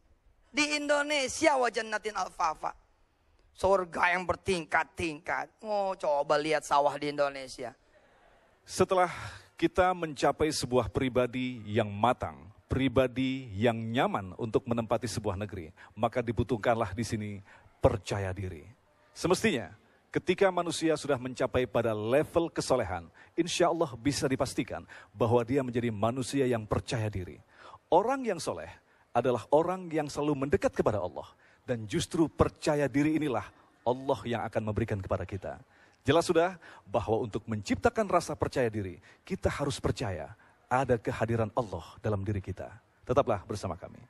di Indonesia natin alfafa. Surga yang bertingkat-tingkat. Oh, coba lihat sawah di Indonesia. Setelah kita mencapai sebuah pribadi yang matang, pribadi yang nyaman untuk menempati sebuah negeri, maka dibutuhkanlah di sini percaya diri. Semestinya ketika manusia sudah mencapai pada level kesolehan, insya Allah bisa dipastikan bahwa dia menjadi manusia yang percaya diri. Orang yang soleh adalah orang yang selalu mendekat kepada Allah. Dan justru percaya diri inilah Allah yang akan memberikan kepada kita. Jelas sudah bahwa untuk menciptakan rasa percaya diri, kita harus percaya ada kehadiran Allah dalam diri kita. Tetaplah bersama kami.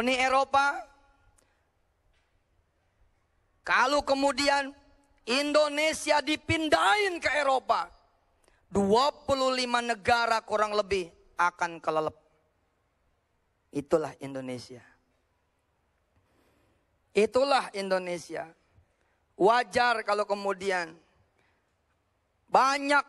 Uni Eropa. Kalau kemudian Indonesia dipindahin ke Eropa, 25 negara kurang lebih akan kelelep. Itulah Indonesia. Itulah Indonesia. Wajar kalau kemudian banyak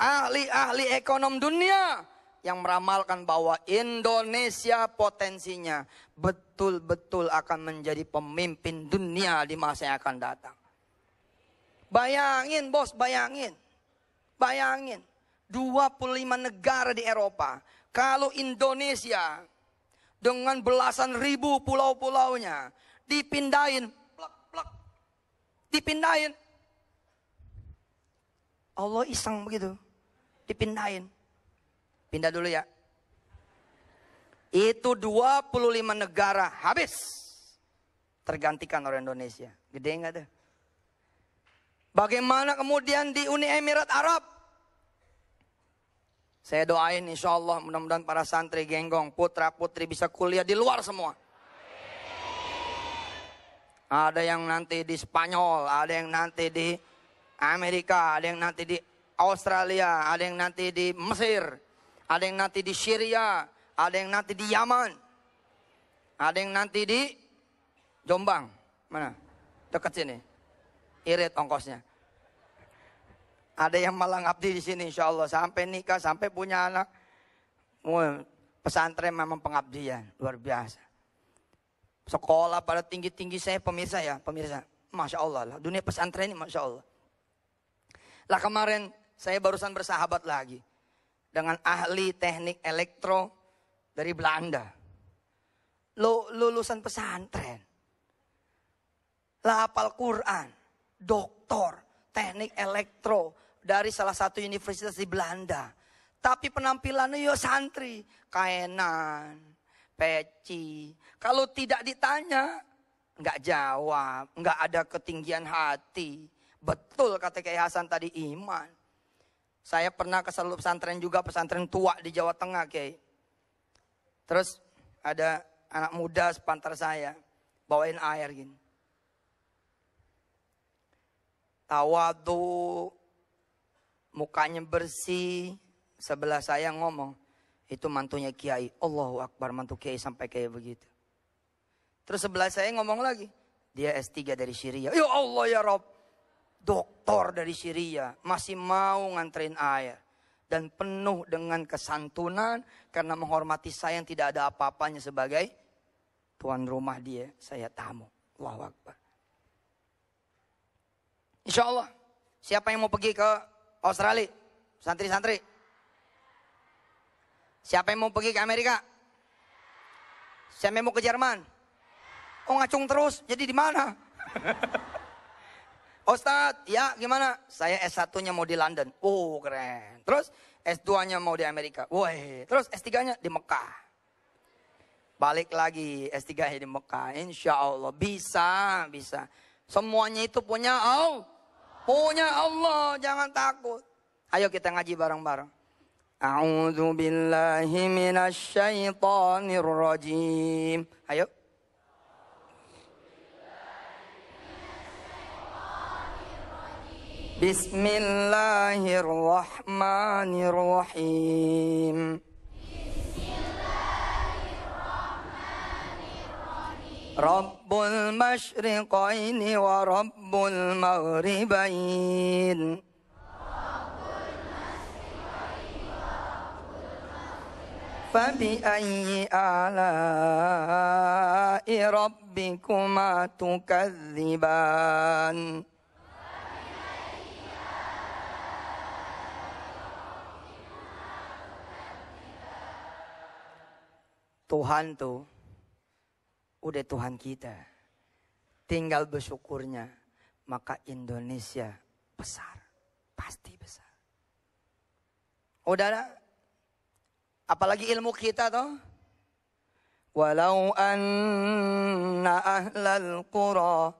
ahli-ahli ekonom dunia yang meramalkan bahwa Indonesia potensinya betul-betul akan menjadi pemimpin dunia di masa yang akan datang. Bayangin bos, bayangin. Bayangin. 25 negara di Eropa. Kalau Indonesia dengan belasan ribu pulau-pulaunya dipindahin, plak, plak, dipindahin. Allah iseng begitu, dipindahin. Pindah dulu ya. Itu 25 negara habis. Tergantikan oleh Indonesia. Gede nggak tuh? Bagaimana kemudian di Uni Emirat Arab? Saya doain insya Allah mudah-mudahan para santri genggong, putra putri bisa kuliah di luar semua. Ada yang nanti di Spanyol, ada yang nanti di Amerika, ada yang nanti di Australia, ada yang nanti di Mesir. Ada yang nanti di Syria, ada yang nanti di Yaman. Ada yang nanti di Jombang. Mana? Dekat sini. Irit ongkosnya. Ada yang malah ngabdi di sini insya Allah. Sampai nikah, sampai punya anak. Pesantren memang pengabdian. Luar biasa. Sekolah pada tinggi-tinggi saya pemirsa ya. Pemirsa. Masya Allah lah. Dunia pesantren ini Masya Allah. Lah kemarin saya barusan bersahabat lagi dengan ahli teknik elektro dari Belanda. Lulusan pesantren. Lahapal Quran, doktor, teknik elektro dari salah satu universitas di Belanda. Tapi penampilannya yo ya santri, kainan, peci. Kalau tidak ditanya, nggak jawab, nggak ada ketinggian hati. Betul kata Kiai Hasan tadi iman. Saya pernah ke satu pesantren juga, pesantren tua di Jawa Tengah, Kiai. Terus ada anak muda sepantar saya, bawain air gini. Tawadu, mukanya bersih, sebelah saya ngomong, itu mantunya Kiai, Allahu Akbar, mantu Kiai sampai kayak begitu. Terus sebelah saya ngomong lagi, dia S3 dari Syria. Ya Allah ya Rob doktor dari Syria masih mau nganterin air dan penuh dengan kesantunan karena menghormati saya yang tidak ada apa-apanya sebagai tuan rumah dia, saya tamu. Allahu Akbar. Insya Allah, siapa yang mau pergi ke Australia? Santri-santri. Siapa yang mau pergi ke Amerika? Siapa yang mau ke Jerman? Oh ngacung terus, jadi di mana? Ustadz, ya gimana? Saya S1-nya mau di London. Oh keren. Terus S2-nya mau di Amerika. Woi, terus S3-nya di Mekah. Balik lagi S3-nya di Mekah. Insya Allah bisa, bisa. Semuanya itu punya Allah. Punya Allah, jangan takut. Ayo kita ngaji bareng-bareng. A'udzu billahi minasy syaithanir rajim. Ayo. بسم الله الرحمن الرحيم بسم الله الرحمن الرحيم رب المشرقين ورب المغربين رب المشرقين ورب المغربين فبأي آلاء ربكما تكذبان Tuhan tuh udah Tuhan kita. Tinggal bersyukurnya. Maka Indonesia besar. Pasti besar. Udara, apalagi ilmu kita tuh. Walau anna ahlal qura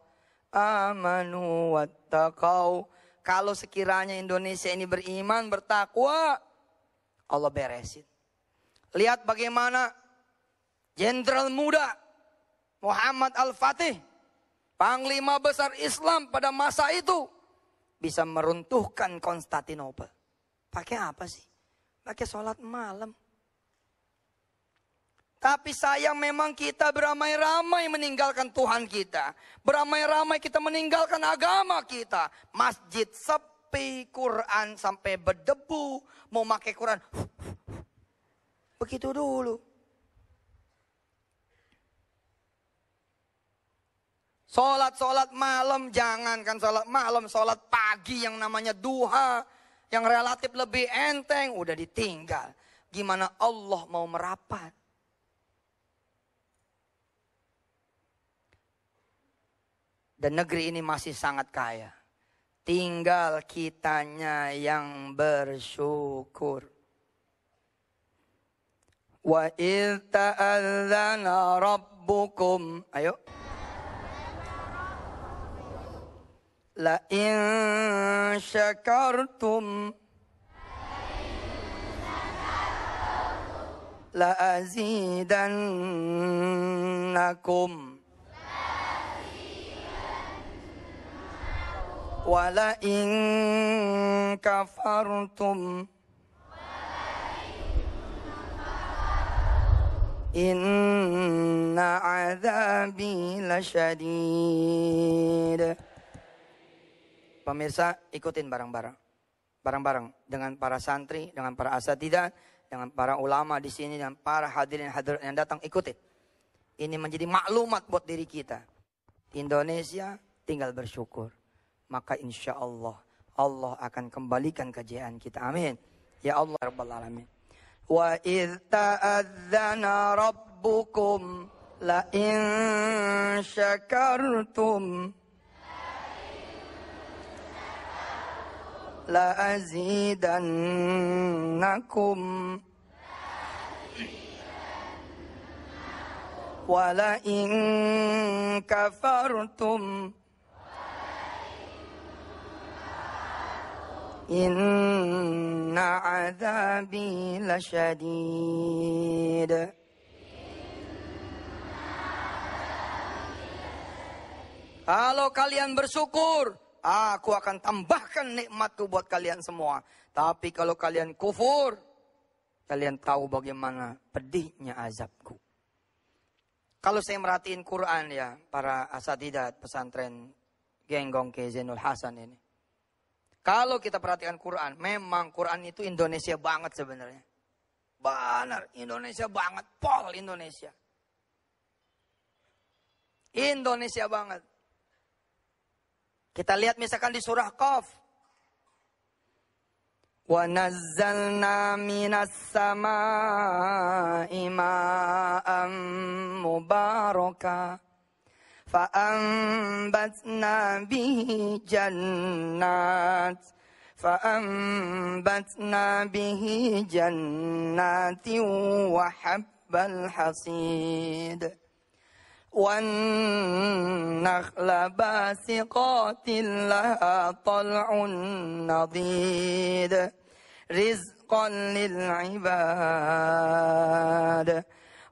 amanu wattaqau. Kalau sekiranya Indonesia ini beriman, bertakwa, Allah beresin. Lihat bagaimana Jenderal muda Muhammad Al-Fatih, panglima besar Islam pada masa itu, bisa meruntuhkan Konstantinopel. Pakai apa sih? Pakai sholat malam. Tapi sayang memang kita beramai-ramai meninggalkan Tuhan kita. Beramai-ramai kita meninggalkan agama kita. Masjid sepi, Quran sampai berdebu. Mau pakai Quran. Begitu dulu. Sholat-sholat malam, jangankan sholat malam, sholat pagi yang namanya duha, yang relatif lebih enteng, udah ditinggal. Gimana Allah mau merapat? Dan negeri ini masih sangat kaya. Tinggal kitanya yang bersyukur. Wa il ta'adzana rabbukum. Ayo. لئن شكرتم لأزيدنكم ولئن كفرتم إن عذابي لشديد pemirsa ikutin bareng-bareng. Bareng-bareng dengan para santri, dengan para asatidah, dengan para ulama di sini, dengan para hadirin hadirin yang datang ikutin. Ini menjadi maklumat buat diri kita. Indonesia tinggal bersyukur. Maka insya Allah, Allah akan kembalikan kejayaan kita. Amin. Ya Allah ya Rabbal Alamin. Wa idh ta'adzana rabbukum la in syakartum لأزيدنكم ولئن كفرتم إن عذابي لشديد Kalau kalian bersyukur, aku akan tambahkan nikmatku buat kalian semua. Tapi kalau kalian kufur, kalian tahu bagaimana pedihnya azabku. Kalau saya merhatiin Quran ya, para asatidat pesantren Genggong ke Zainul Hasan ini. Kalau kita perhatikan Quran, memang Quran itu Indonesia banget sebenarnya. Benar, Indonesia banget, pol Indonesia. Indonesia banget. Kita lihat misalkan di surah Qaf. Wa nazzalna minas sama'i ma'am mubaraka فأنبتنا به جنات فأنبتنا به جنات وحب الحصيد والنخل باسقات لها طلع نضيد رزقا للعباد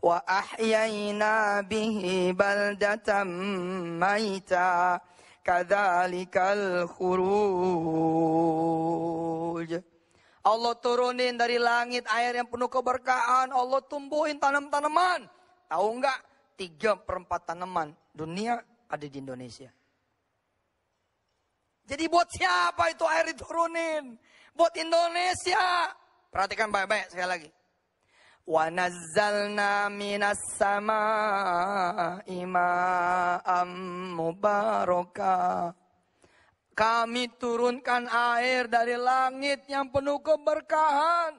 وأحيينا به بلدة ميتا كذلك الخروج Allah turunin dari langit air yang penuh keberkahan. Allah tumbuhin tanam-tanaman. Tahu enggak? tiga perempat tanaman dunia ada di Indonesia. Jadi buat siapa itu air diturunin? Buat Indonesia. Perhatikan baik-baik sekali lagi. وَنَزَّلْنَا minas sama imam مُبَارَكًا Kami turunkan air dari langit yang penuh keberkahan.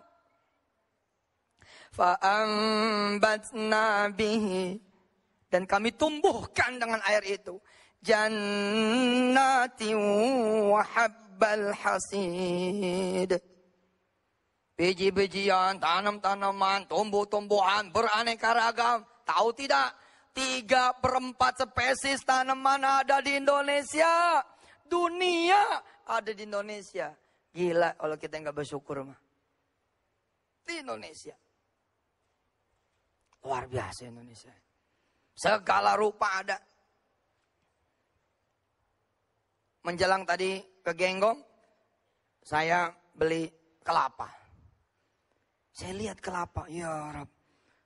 Fa'ambat nabihi dan kami tumbuhkan dengan air itu. Jannati wa habbal hasid. Biji-bijian, tanam-tanaman, tumbuh-tumbuhan, beraneka ragam. Tahu tidak? Tiga perempat spesies tanaman ada di Indonesia. Dunia ada di Indonesia. Gila kalau kita nggak bersyukur mah. Di Indonesia. Luar biasa Indonesia. Segala rupa ada. Menjelang tadi ke Genggong, saya beli kelapa. Saya lihat kelapa, ya Rab.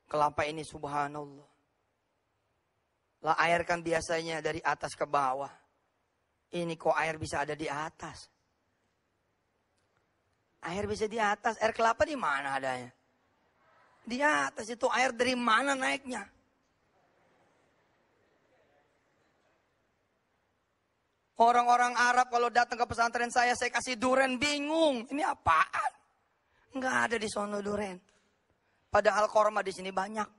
Kelapa ini subhanallah. Lah air kan biasanya dari atas ke bawah. Ini kok air bisa ada di atas? Air bisa di atas, air kelapa di mana adanya? Di atas itu air dari mana naiknya? Orang-orang Arab kalau datang ke pesantren saya, saya kasih duren bingung. Ini apaan? Enggak ada di sono duren. Padahal korma di sini banyak.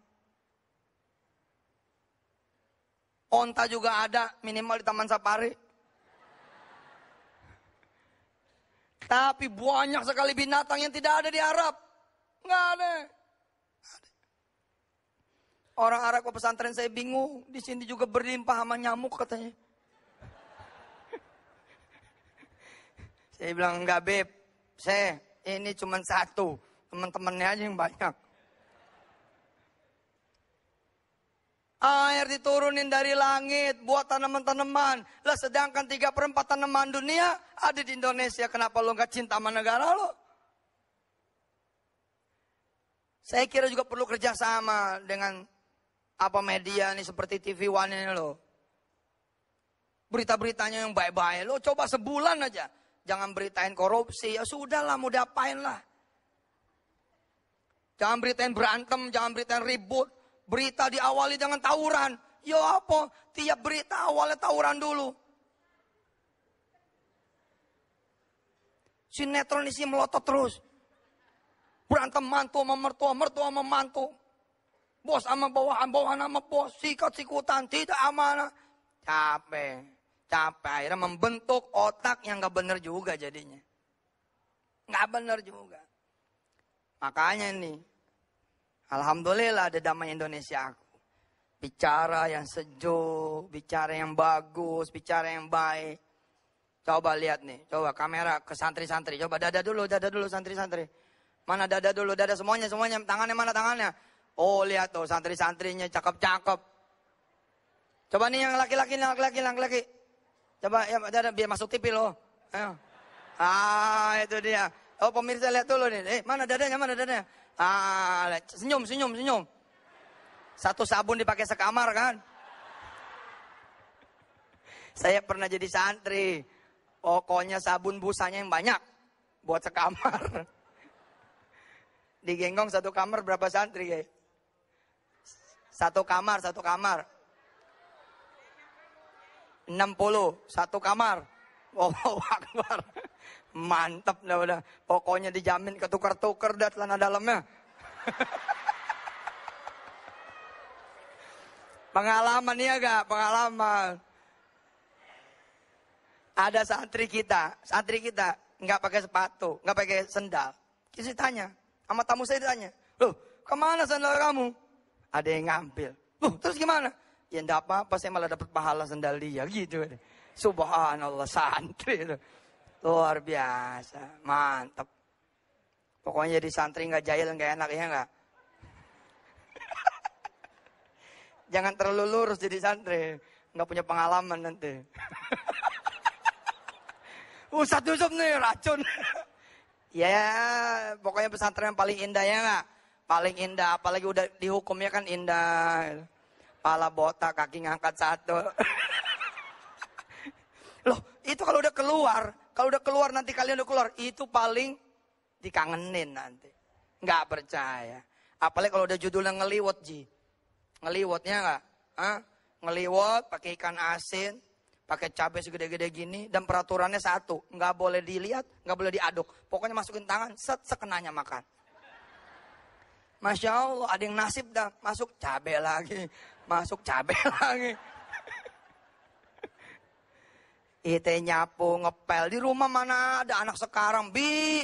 Onta juga ada, minimal di Taman Safari. Tapi banyak sekali binatang yang tidak ada di Arab. Enggak ada. Orang Arab ke pesantren saya bingung. Di sini juga berlimpah sama nyamuk katanya. Saya bilang, enggak Beb, saya ini cuma satu, teman-temannya aja yang banyak. Air diturunin dari langit buat tanaman-tanaman. Lah sedangkan tiga perempat tanaman dunia ada di Indonesia. Kenapa lo nggak cinta sama negara lo? Saya kira juga perlu kerjasama dengan apa media nih seperti TV One ini lo. Berita-beritanya yang baik-baik. Lo coba sebulan aja Jangan beritain korupsi. Ya sudahlah, mau diapain lah. Jangan beritain berantem, jangan beritain ribut. Berita diawali dengan tawuran. Ya apa? Tiap berita awalnya tawuran dulu. Sinetron isi melotot terus. Berantem mantu sama mertua, mertua sama mantu. Bos sama bawahan, bawahan sama bos. Sikat sikutan, tidak amanah. Capek capek akhirnya membentuk otak yang gak bener juga jadinya gak bener juga makanya nih alhamdulillah ada damai Indonesia aku bicara yang sejuk bicara yang bagus bicara yang baik coba lihat nih coba kamera ke santri-santri coba dada dulu dada dulu santri-santri mana dada dulu dada semuanya semuanya tangannya mana tangannya oh lihat tuh santri-santrinya cakep-cakep coba nih yang laki-laki yang laki-laki yang laki-laki Coba ya, biar masuk TV loh. Ayo. Ah, itu dia. Oh, pemirsa lihat dulu nih. Eh, mana dadanya, mana dadanya? Ah, senyum, senyum, senyum. Satu sabun dipakai sekamar kan? Saya pernah jadi santri. Pokoknya sabun busanya yang banyak. Buat sekamar. Digenggong satu kamar berapa santri ya? Satu kamar, satu kamar. 60 satu kamar. Oh, Akbar. Mantap dah udah. Pokoknya dijamin ketukar-tukar dah celana dalamnya. pengalaman ya gak? Pengalaman. Ada santri kita, santri kita nggak pakai sepatu, nggak pakai sendal. Kita tanya, sama tamu saya tanya, loh kemana sandal kamu? Ada yang ngambil. Loh, terus gimana? ya enggak apa-apa saya malah dapat pahala sendal dia gitu. Subhanallah santri itu. Luar biasa, mantap. Pokoknya jadi santri nggak jahil nggak enak ya nggak. Jangan terlalu lurus jadi santri, nggak punya pengalaman nanti. Ustadz Yusuf nih racun. ya, pokoknya pesantren yang paling indah ya nggak? Paling indah, apalagi udah dihukumnya kan indah. Pala botak, kaki ngangkat satu. Loh, itu kalau udah keluar, kalau udah keluar nanti kalian udah keluar, itu paling dikangenin nanti. Nggak percaya. Apalagi kalau udah judulnya ngeliwot Ji. ngeliwotnya nggak? Hah? ngeliwot pakai ikan asin, pakai cabai segede-gede gini, dan peraturannya satu. Nggak boleh dilihat, nggak boleh diaduk. Pokoknya masukin tangan, set sekenanya makan. Masya Allah, ada yang nasib dah masuk cabai lagi masuk cabai lagi. Ite nyapu ngepel di rumah mana ada anak sekarang bi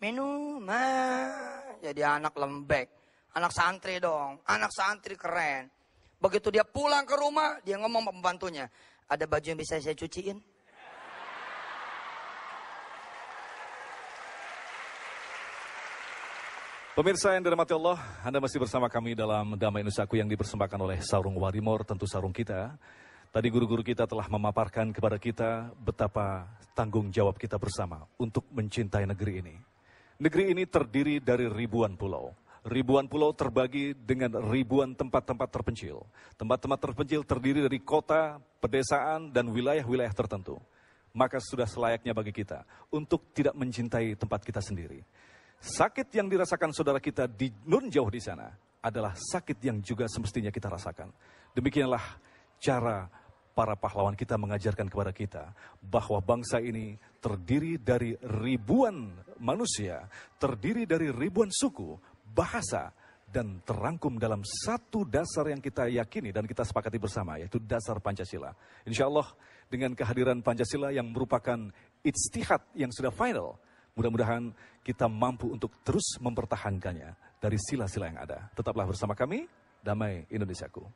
minuman jadi anak lembek anak santri dong anak santri keren begitu dia pulang ke rumah dia ngomong pembantunya ada baju yang bisa saya cuciin Pemirsa yang dirahmati Allah, Anda masih bersama kami dalam Damai Nusaku yang dipersembahkan oleh Sarung Warimor, tentu sarung kita. Tadi guru-guru kita telah memaparkan kepada kita betapa tanggung jawab kita bersama untuk mencintai negeri ini. Negeri ini terdiri dari ribuan pulau. Ribuan pulau terbagi dengan ribuan tempat-tempat terpencil. Tempat-tempat terpencil terdiri dari kota, pedesaan, dan wilayah-wilayah tertentu. Maka sudah selayaknya bagi kita untuk tidak mencintai tempat kita sendiri Sakit yang dirasakan saudara kita di nun jauh di sana adalah sakit yang juga semestinya kita rasakan. Demikianlah cara para pahlawan kita mengajarkan kepada kita bahwa bangsa ini terdiri dari ribuan manusia, terdiri dari ribuan suku, bahasa, dan terangkum dalam satu dasar yang kita yakini dan kita sepakati bersama, yaitu dasar Pancasila. Insya Allah dengan kehadiran Pancasila yang merupakan istihad yang sudah final, Mudah-mudahan kita mampu untuk terus mempertahankannya dari sila-sila yang ada. Tetaplah bersama kami, damai Indonesiaku.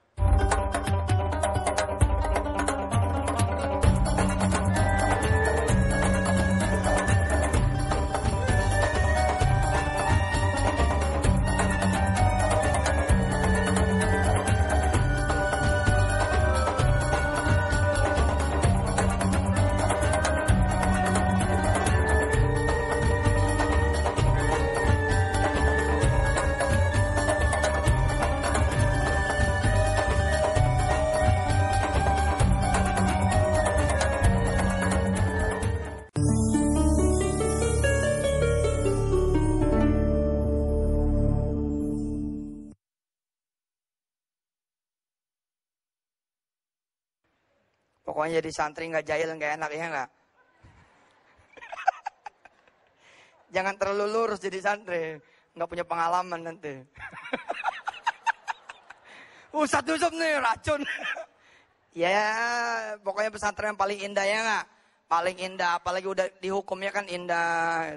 Pokoknya jadi santri nggak jahil nggak enak ya nggak. Jangan terlalu lurus jadi santri, nggak punya pengalaman nanti. Ustadz Yusuf nih racun. ya pokoknya pesantren yang paling indah ya nggak? Paling indah, apalagi udah dihukumnya kan indah.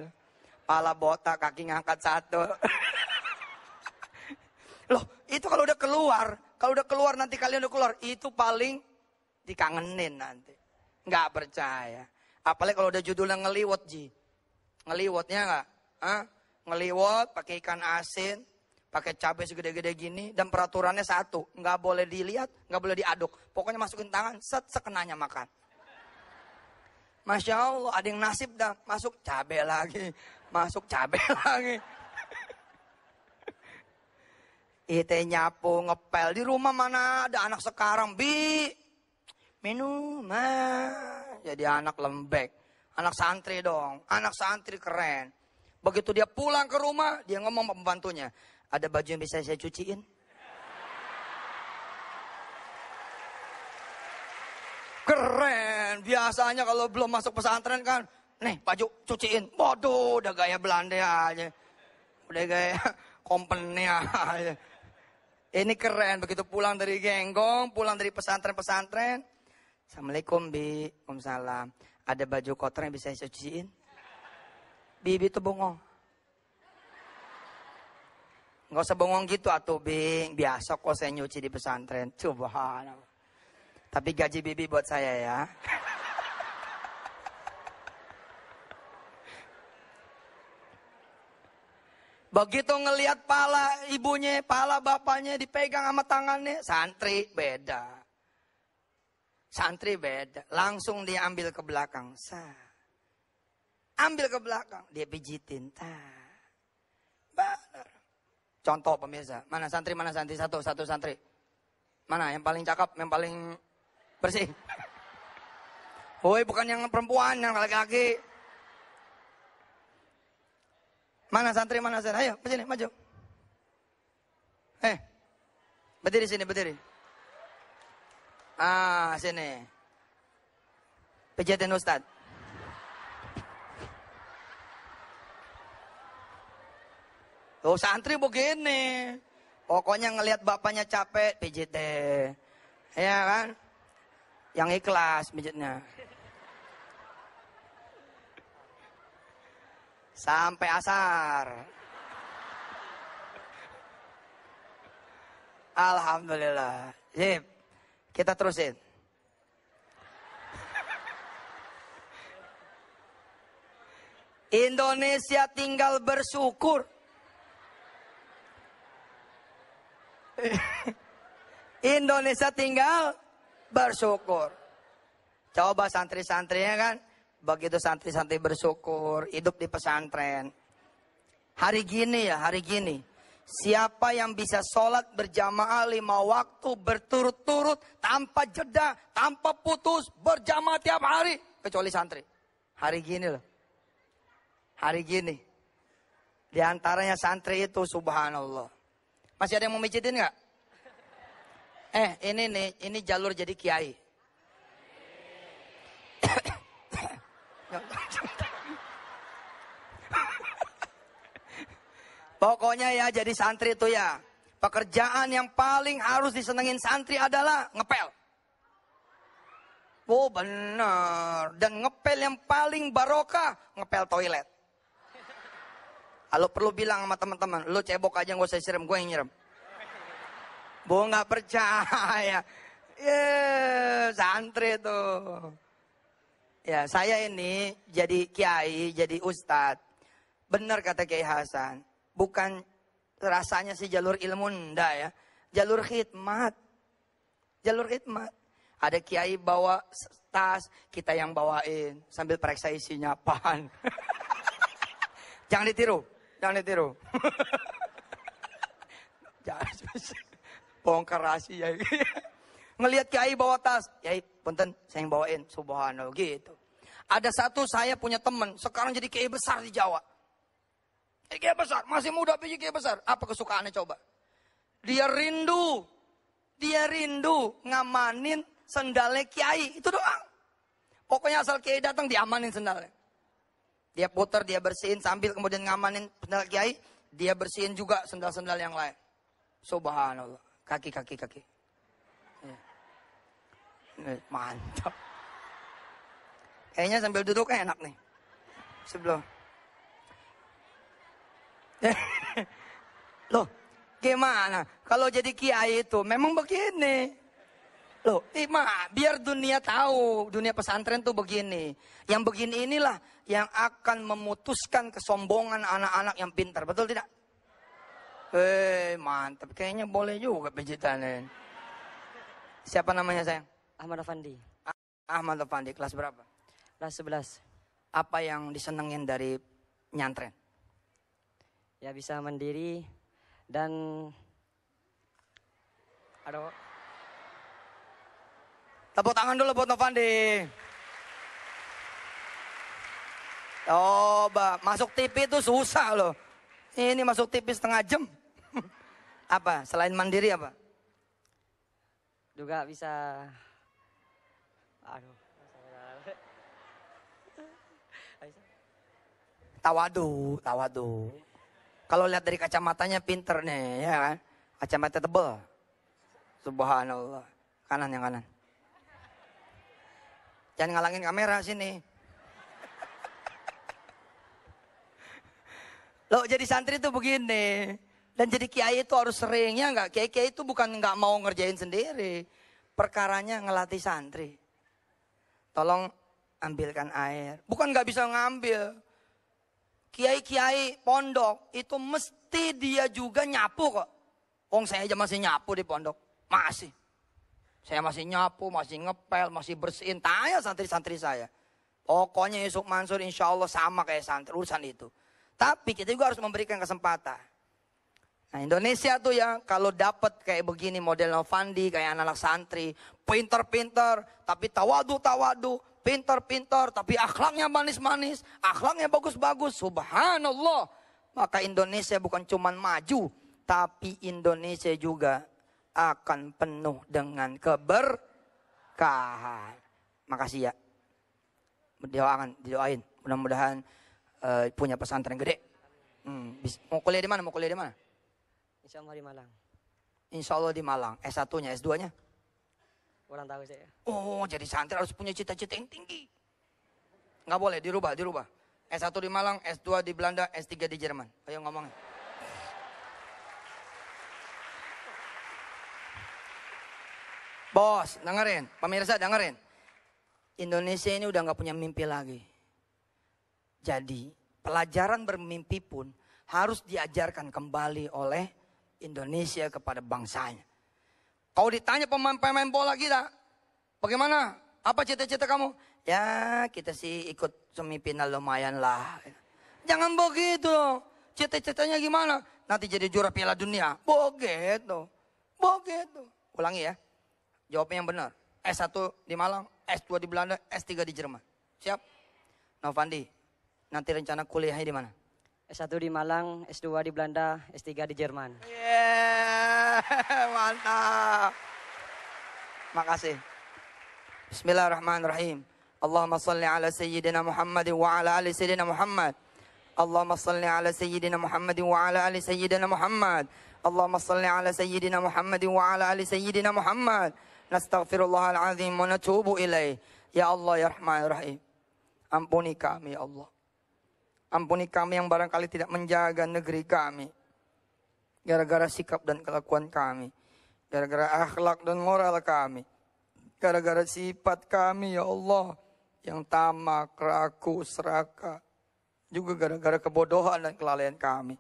Pala botak, kaki ngangkat satu. Loh, itu kalau udah keluar, kalau udah keluar nanti kalian udah keluar, itu paling dikangenin nanti. Nggak percaya. Apalagi kalau udah judulnya ngeliwot ji. ngeliwotnya nggak? Hah? ngeliwot pakai ikan asin, pakai cabai segede-gede gini dan peraturannya satu, nggak boleh dilihat, nggak boleh diaduk. Pokoknya masukin tangan, set sekenanya makan. Masya Allah, ada yang nasib dah masuk cabai lagi, masuk cabai lagi. Ite nyapu, ngepel. Di rumah mana ada anak sekarang, bi minum eh. Jadi anak lembek. Anak santri dong. Anak santri keren. Begitu dia pulang ke rumah, dia ngomong pembantunya. Ada baju yang bisa saya cuciin? Keren. Biasanya kalau belum masuk pesantren kan, nih baju cuciin. bodoh udah gaya Belanda aja. Udah gaya kompennya aja. Ini keren. Begitu pulang dari genggong, pulang dari pesantren-pesantren, Assalamualaikum Bi, Waalaikumsalam. Ada baju kotor yang bisa saya cuciin? Bibi tuh bongong. Nggak usah bongong gitu atuh Bing, biasa kok saya nyuci di pesantren. Coba. Tapi gaji Bibi buat saya ya. Begitu ngelihat pala ibunya, pala bapaknya dipegang sama tangannya, santri beda. Santri beda, langsung diambil ke belakang. Sa. Ambil ke belakang, dia pijitin. Ta. Ba, Contoh pemirsa, mana santri, mana santri, satu, satu santri. Mana yang paling cakep, yang paling bersih. Woi bukan yang perempuan, yang laki-laki. Mana santri, mana santri, ayo, sini, maju. Eh, berdiri sini, berdiri. Ah, sini. Pijatin Ustaz. Tuh oh, santri begini. Pokoknya ngelihat bapaknya capek, pijit deh. Ya kan? Yang ikhlas pijitnya. Sampai asar. Alhamdulillah. Sip. Kita terusin. Indonesia tinggal bersyukur. Indonesia tinggal bersyukur. Coba santri-santrinya kan, begitu santri-santri bersyukur, hidup di pesantren. Hari gini ya, hari gini. Siapa yang bisa sholat berjamaah lima waktu berturut-turut tanpa jeda, tanpa putus, berjamaah tiap hari. Kecuali santri. Hari gini loh. Hari gini. Di antaranya santri itu subhanallah. Masih ada yang mau mijitin nggak? Eh ini nih, ini jalur jadi kiai. Pokoknya ya jadi santri itu ya. Pekerjaan yang paling harus disenengin santri adalah ngepel. Oh benar. Dan ngepel yang paling barokah, ngepel toilet. Kalau perlu bilang sama teman-teman, lu cebok aja gue usah siram, gue yang nyiram. Bu nggak percaya. Yeah, santri itu. Ya, saya ini jadi kiai, jadi ustadz. Benar kata Kiai Hasan bukan rasanya sih jalur ilmu ndak ya. Jalur khidmat. Jalur khidmat. Ada kiai bawa tas, kita yang bawain sambil periksa isinya pan jangan ditiru, jangan ditiru. jangan bongkar rahasia. Ngelihat kiai bawa tas, kiai punten saya yang bawain, subhanallah gitu. Ada satu saya punya teman, sekarang jadi kiai besar di Jawa Eh, kiai besar, masih muda pergi kiai besar. Apa kesukaannya coba? Dia rindu. Dia rindu ngamanin sendalnya kiai. Itu doang. Pokoknya asal kiai datang diamanin sendalnya. Dia putar, dia bersihin sambil kemudian ngamanin sendal kiai. Dia bersihin juga sendal-sendal yang lain. Subhanallah. Kaki, kaki, kaki. Eh, mantap. Kayaknya sambil duduk enak nih. Sebelum. Loh, gimana? Kalau jadi kiai itu memang begini. Loh, ima biar dunia tahu, dunia pesantren tuh begini. Yang begini inilah yang akan memutuskan kesombongan anak-anak yang pintar, betul tidak? Eh, mantap. Kayaknya boleh juga pijitanin Siapa namanya saya Ahmad Afandi. Ah, Ahmad Afandi, kelas berapa? Kelas 11. Apa yang disenengin dari nyantren? ya bisa mandiri dan ada tepuk tangan dulu buat Novandi. Coba masuk TV itu susah loh. Ini masuk TV setengah jam. apa selain mandiri apa? Juga bisa aduh tawadu, tawadu. Kalau lihat dari kacamatanya pinter nih, ya kan? Kacamata tebel. Subhanallah. Kanan yang kanan. Jangan ngalangin kamera sini. Lo jadi santri tuh begini. Dan jadi kiai itu harus seringnya nggak. Kiai kiai itu bukan nggak mau ngerjain sendiri. Perkaranya ngelatih santri. Tolong ambilkan air. Bukan nggak bisa ngambil kiai-kiai pondok itu mesti dia juga nyapu kok. Wong saya aja masih nyapu di pondok. Masih. Saya masih nyapu, masih ngepel, masih bersihin. Tanya santri-santri saya. Pokoknya Yusuf Mansur insya Allah sama kayak santri. Urusan itu. Tapi kita juga harus memberikan kesempatan. Nah Indonesia tuh ya kalau dapat kayak begini model Novandi kayak anak-anak santri. Pinter-pinter tapi tawadu-tawadu pintar-pintar, tapi akhlaknya manis-manis, akhlaknya bagus-bagus. Subhanallah. Maka Indonesia bukan cuma maju, tapi Indonesia juga akan penuh dengan keberkahan. Makasih ya. Doakan, didoain. Mudah-mudahan uh, punya pesantren gede. Hmm, bis, mau kuliah di mana? Mau kuliah di mana? Insya Allah di Malang. Insya Allah di Malang. S1-nya, S2-nya? Kurang tahu saya. Oh, jadi santri harus punya cita-cita yang tinggi. Nggak boleh, dirubah, dirubah. S1 di Malang, S2 di Belanda, S3 di Jerman. Ayo ngomong Bos, dengerin. Pemirsa, dengerin. Indonesia ini udah nggak punya mimpi lagi. Jadi, pelajaran bermimpi pun harus diajarkan kembali oleh Indonesia kepada bangsanya. Kau ditanya pemain-pemain bola kita, bagaimana? Apa cita-cita kamu? Ya, kita sih ikut semifinal lumayan lah. Jangan begitu Cita-citanya gimana? Nanti jadi juara piala dunia. Begitu. Begitu. Ulangi ya. Jawabnya yang benar. S1 di Malang, S2 di Belanda, S3 di Jerman. Siap? Novandi, nanti rencana kuliahnya di mana? S1 di Malang, S2 di Belanda, S3 di Jerman. Yeah, mantap. Makasih. Bismillahirrahmanirrahim. Allahumma salli ala sayyidina Muhammad wa ala ali sayyidina Muhammad. Allahumma salli ala sayyidina Muhammad wa ala ali sayyidina Muhammad. Allahumma salli ala sayyidina Muhammad wa ala ali sayyidina Muhammad. Nastaghfirullahal azim wa natubu ilaih. Ya Allah ya Rahman Rahim. Ampuni kami ya Allah. Ampuni kami yang barangkali tidak menjaga negeri kami. Gara-gara sikap dan kelakuan kami. Gara-gara akhlak dan moral kami. Gara-gara sifat kami ya Allah. Yang tamak, raku, seraka. Juga gara-gara kebodohan dan kelalaian kami.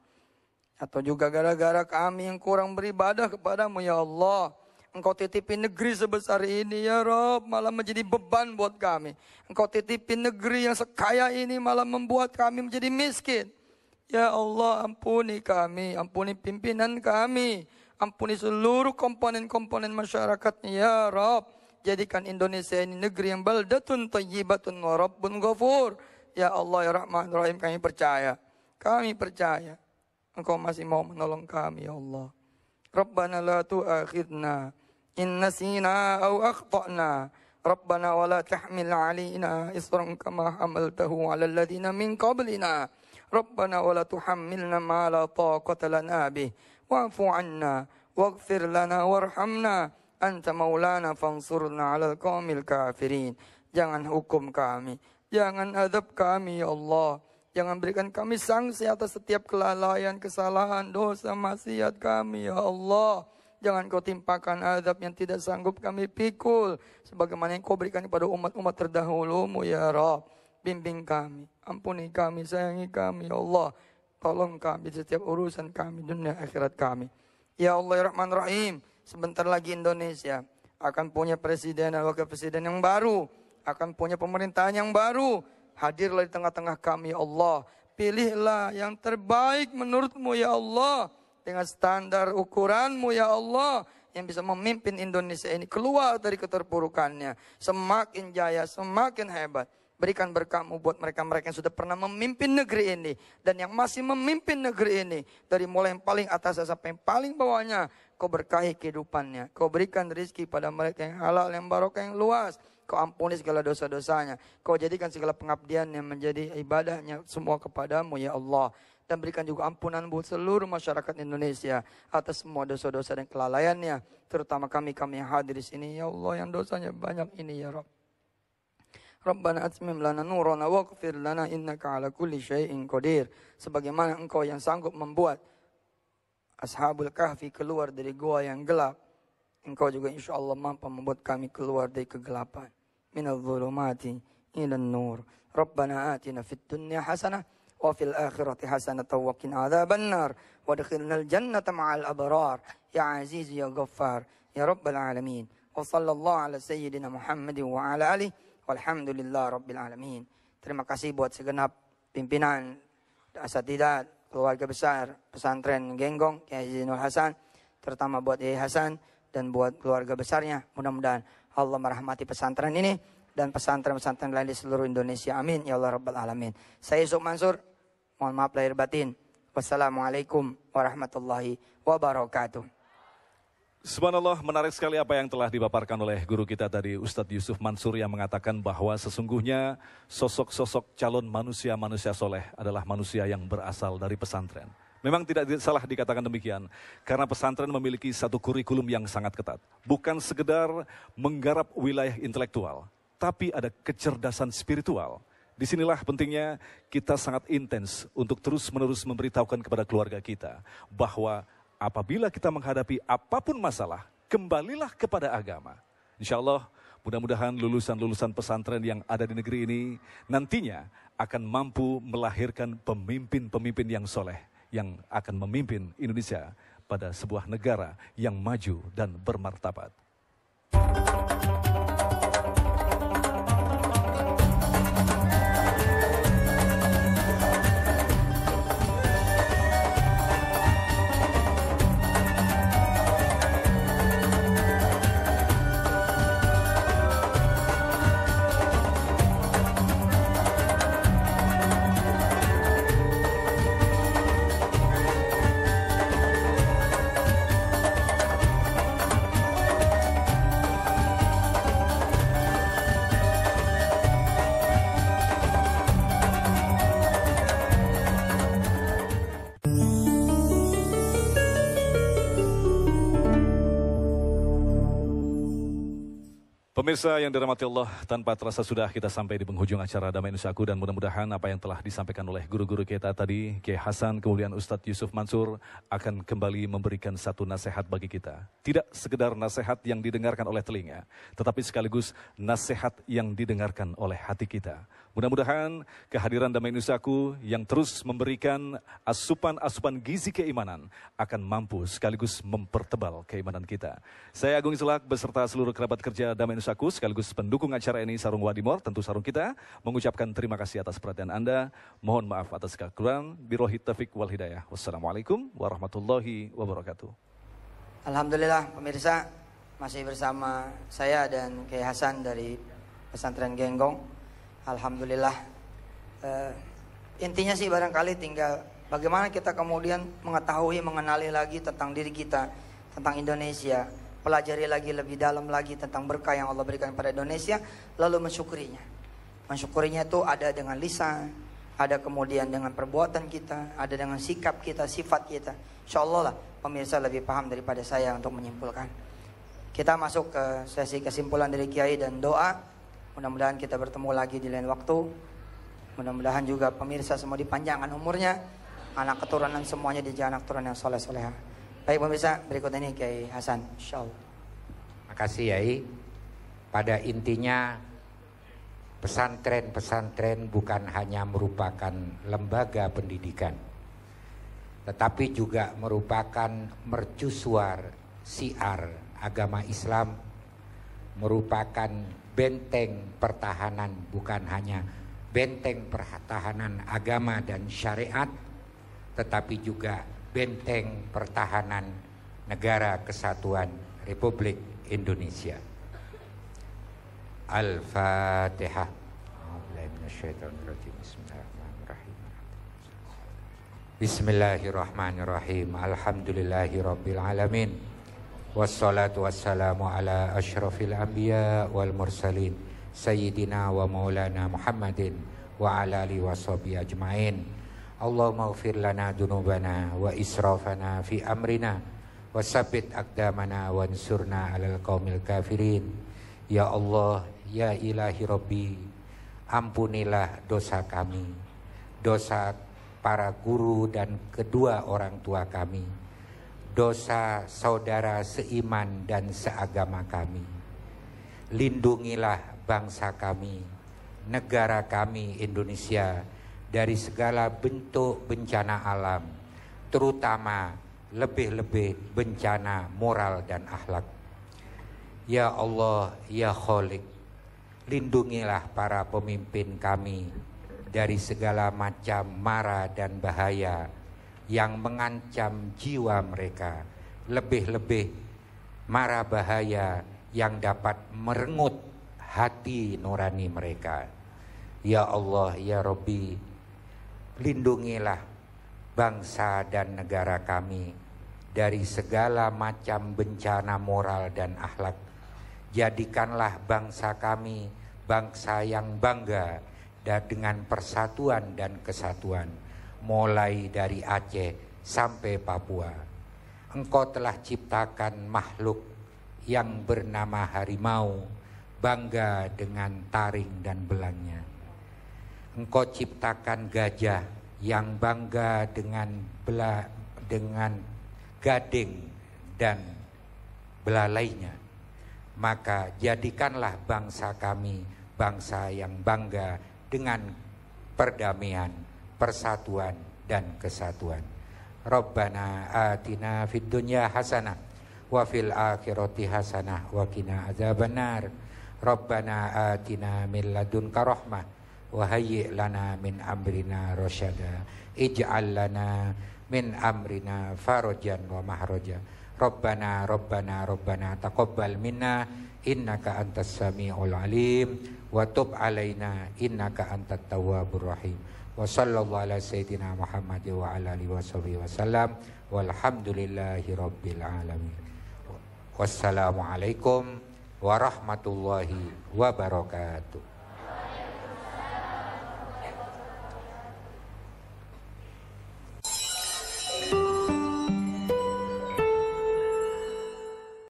Atau juga gara-gara kami yang kurang beribadah kepadamu ya Allah. Engkau titipin negeri sebesar ini ya Rob, malah menjadi beban buat kami. Engkau titipin negeri yang sekaya ini malah membuat kami menjadi miskin. Ya Allah ampuni kami, ampuni pimpinan kami, ampuni seluruh komponen-komponen masyarakatnya ya Rob. Jadikan Indonesia ini negeri yang baldatun tayyibatun wa rabbun ghafur. Ya Allah ya Rahman Rahim kami percaya. Kami percaya. Engkau masih mau menolong kami ya Allah. Rabbana la tu'akhidna إن نسينا أو أخطأنا ربنا ولا تحمل علينا إصرا كما حملته على الذين من قبلنا ربنا ولا تحملنا ما لا طاقة لنا به واعف عنا واغفر لنا وارحمنا أنت مولانا فانصرنا على القوم الكافرين Jangan hukum kami, jangan adab kami ya Allah. Jangan berikan kami sanksi atas setiap kelalaian, kesalahan, dosa, maksiat kami ya Allah. Jangan kau timpakan azab yang tidak sanggup kami pikul. Sebagaimana yang kau berikan kepada umat-umat terdahulumu ya Rob, Bimbing kami, ampuni kami, sayangi kami ya Allah. Tolong kami setiap urusan kami, dunia akhirat kami. Ya Allah ya Rahman Rahim. Sebentar lagi Indonesia akan punya presiden dan wakil presiden yang baru. Akan punya pemerintahan yang baru. Hadirlah di tengah-tengah kami ya Allah. Pilihlah yang terbaik menurutmu ya Allah dengan standar ukuranmu ya Allah yang bisa memimpin Indonesia ini keluar dari keterpurukannya. Semakin jaya, semakin hebat. Berikan berkatmu buat mereka-mereka yang sudah pernah memimpin negeri ini. Dan yang masih memimpin negeri ini. Dari mulai yang paling atas sampai yang paling bawahnya. Kau berkahi kehidupannya. Kau berikan rezeki pada mereka yang halal, yang barokah, yang luas. Kau ampuni segala dosa-dosanya. Kau jadikan segala pengabdian yang menjadi ibadahnya semua kepadamu ya Allah dan berikan juga ampunan buat seluruh masyarakat Indonesia atas semua dosa-dosa dan kelalaiannya, terutama kami-kami yang hadir di sini ya Allah yang dosanya banyak ini ya Rob. Rabbana atmim lana nurana waghfir lana innaka ala kulli syai'in qadir. Sebagaimana engkau yang sanggup membuat Ashabul Kahfi keluar dari gua yang gelap, engkau juga insya Allah mampu membuat kami keluar dari kegelapan. Min Minal zulumati ila nur. Rabbana atina fid dunya hasanah wa fil akhirati hasanatan wa qina adzabannar wa adkhilnal jannata ma'al abrar ya aziz ya ghaffar ya rabbal alamin wa sallallahu ala sayyidina Muhammad wa ala alihi walhamdulillahi rabbil alamin terima kasih buat segenap pimpinan asatidat keluarga besar pesantren Genggong Kiai Zainul Hasan terutama buat Kiai Hasan dan buat keluarga besarnya mudah-mudahan Allah merahmati pesantren ini dan pesantren-pesantren lain di seluruh Indonesia. Amin. Ya Allah Rabbal Alamin. Saya Yusuf Mansur. Mohon maaf lahir batin. Wassalamualaikum warahmatullahi wabarakatuh. Subhanallah, menarik sekali apa yang telah dipaparkan oleh guru kita tadi, Ustadz Yusuf Mansur yang mengatakan bahwa sesungguhnya sosok-sosok calon manusia-manusia soleh adalah manusia yang berasal dari pesantren. Memang tidak salah dikatakan demikian, karena pesantren memiliki satu kurikulum yang sangat ketat. Bukan sekedar menggarap wilayah intelektual, tapi ada kecerdasan spiritual. Disinilah pentingnya kita sangat intens untuk terus-menerus memberitahukan kepada keluarga kita bahwa apabila kita menghadapi apapun masalah, kembalilah kepada agama. Insya Allah, mudah-mudahan lulusan-lulusan pesantren yang ada di negeri ini nantinya akan mampu melahirkan pemimpin-pemimpin yang soleh yang akan memimpin Indonesia pada sebuah negara yang maju dan bermartabat. Pemirsa yang dirahmati Allah, tanpa terasa sudah kita sampai di penghujung acara Damai Nusaku dan mudah-mudahan apa yang telah disampaikan oleh guru-guru kita tadi, Kiai Hasan, kemudian Ustadz Yusuf Mansur akan kembali memberikan satu nasihat bagi kita. Tidak sekedar nasihat yang didengarkan oleh telinga, tetapi sekaligus nasihat yang didengarkan oleh hati kita. Mudah-mudahan kehadiran Damai Nusaku yang terus memberikan asupan-asupan gizi keimanan akan mampu sekaligus mempertebal keimanan kita. Saya Agung Selak beserta seluruh kerabat kerja Damai Nusaku sekaligus pendukung acara ini Sarung Wadimor, tentu sarung kita, mengucapkan terima kasih atas perhatian Anda. Mohon maaf atas kekurangan. Birohi Taufik wal Hidayah. Wassalamualaikum warahmatullahi wabarakatuh. Alhamdulillah pemirsa masih bersama saya dan Kiai Hasan dari Pesantren Genggong. Alhamdulillah. Uh, intinya sih barangkali tinggal bagaimana kita kemudian mengetahui, mengenali lagi tentang diri kita, tentang Indonesia, pelajari lagi lebih dalam lagi tentang berkah yang Allah berikan pada Indonesia, lalu mensyukurinya. Mensyukurinya itu ada dengan lisan, ada kemudian dengan perbuatan kita, ada dengan sikap kita, sifat kita. Insya Allah lah pemirsa lebih paham daripada saya untuk menyimpulkan. Kita masuk ke sesi kesimpulan dari Kiai dan doa. Mudah-mudahan kita bertemu lagi di lain waktu. Mudah-mudahan juga pemirsa semua dipanjangkan umurnya. Anak keturunan semuanya di anak keturunan yang soleh soleha. Baik pemirsa, berikut ini Kiai Hasan. terima kasih Yai. Pada intinya pesantren-pesantren bukan hanya merupakan lembaga pendidikan. Tetapi juga merupakan mercusuar siar agama Islam merupakan benteng pertahanan bukan hanya benteng pertahanan agama dan syariat tetapi juga benteng pertahanan negara kesatuan Republik Indonesia. Al-Fatihah. Bismillahirrahmanirrahim. Alhamdulillahirrabbilalamin Wassalatu wassalamu ala ashrafil anbiya wal mursalin Sayyidina wa maulana Muhammadin wa ala li wa ajma'in Allahumma ufir lana dunubana wa israfana fi amrina Wa sabit akdamana wa ansurna alal qawmil kafirin Ya Allah, ya ilahi Rabbi Ampunilah dosa kami Dosa para guru dan kedua orang tua kami dosa saudara seiman dan seagama kami. Lindungilah bangsa kami, negara kami Indonesia dari segala bentuk bencana alam, terutama lebih-lebih bencana moral dan akhlak. Ya Allah, ya Khalik, lindungilah para pemimpin kami dari segala macam mara dan bahaya yang mengancam jiwa mereka, lebih-lebih mara bahaya yang dapat merengut hati nurani mereka. Ya Allah, ya Robi, lindungilah bangsa dan negara kami dari segala macam bencana moral dan akhlak. Jadikanlah bangsa kami bangsa yang bangga dan dengan persatuan dan kesatuan mulai dari Aceh sampai Papua. Engkau telah ciptakan makhluk yang bernama harimau, bangga dengan taring dan belangnya. Engkau ciptakan gajah yang bangga dengan bela, dengan gading dan belalainya. Maka jadikanlah bangsa kami bangsa yang bangga dengan perdamaian persatuan dan kesatuan. Rabbana atina fid dunya hasanah wa fil akhirati hasanah wa qina azabannar. Rabbana atina min ladunka rahmah wa hayyi lana min amrina rasyada. Ij'al lana min amrina farajan wa mahraja. Rabbana Rabbana Rabbana taqabbal minna innaka antas samiul alim wa tub alaina innaka antat tawwabur rahim wa Muhammad wa ala wa alamin wassalamualaikum warahmatullahi wabarakatuh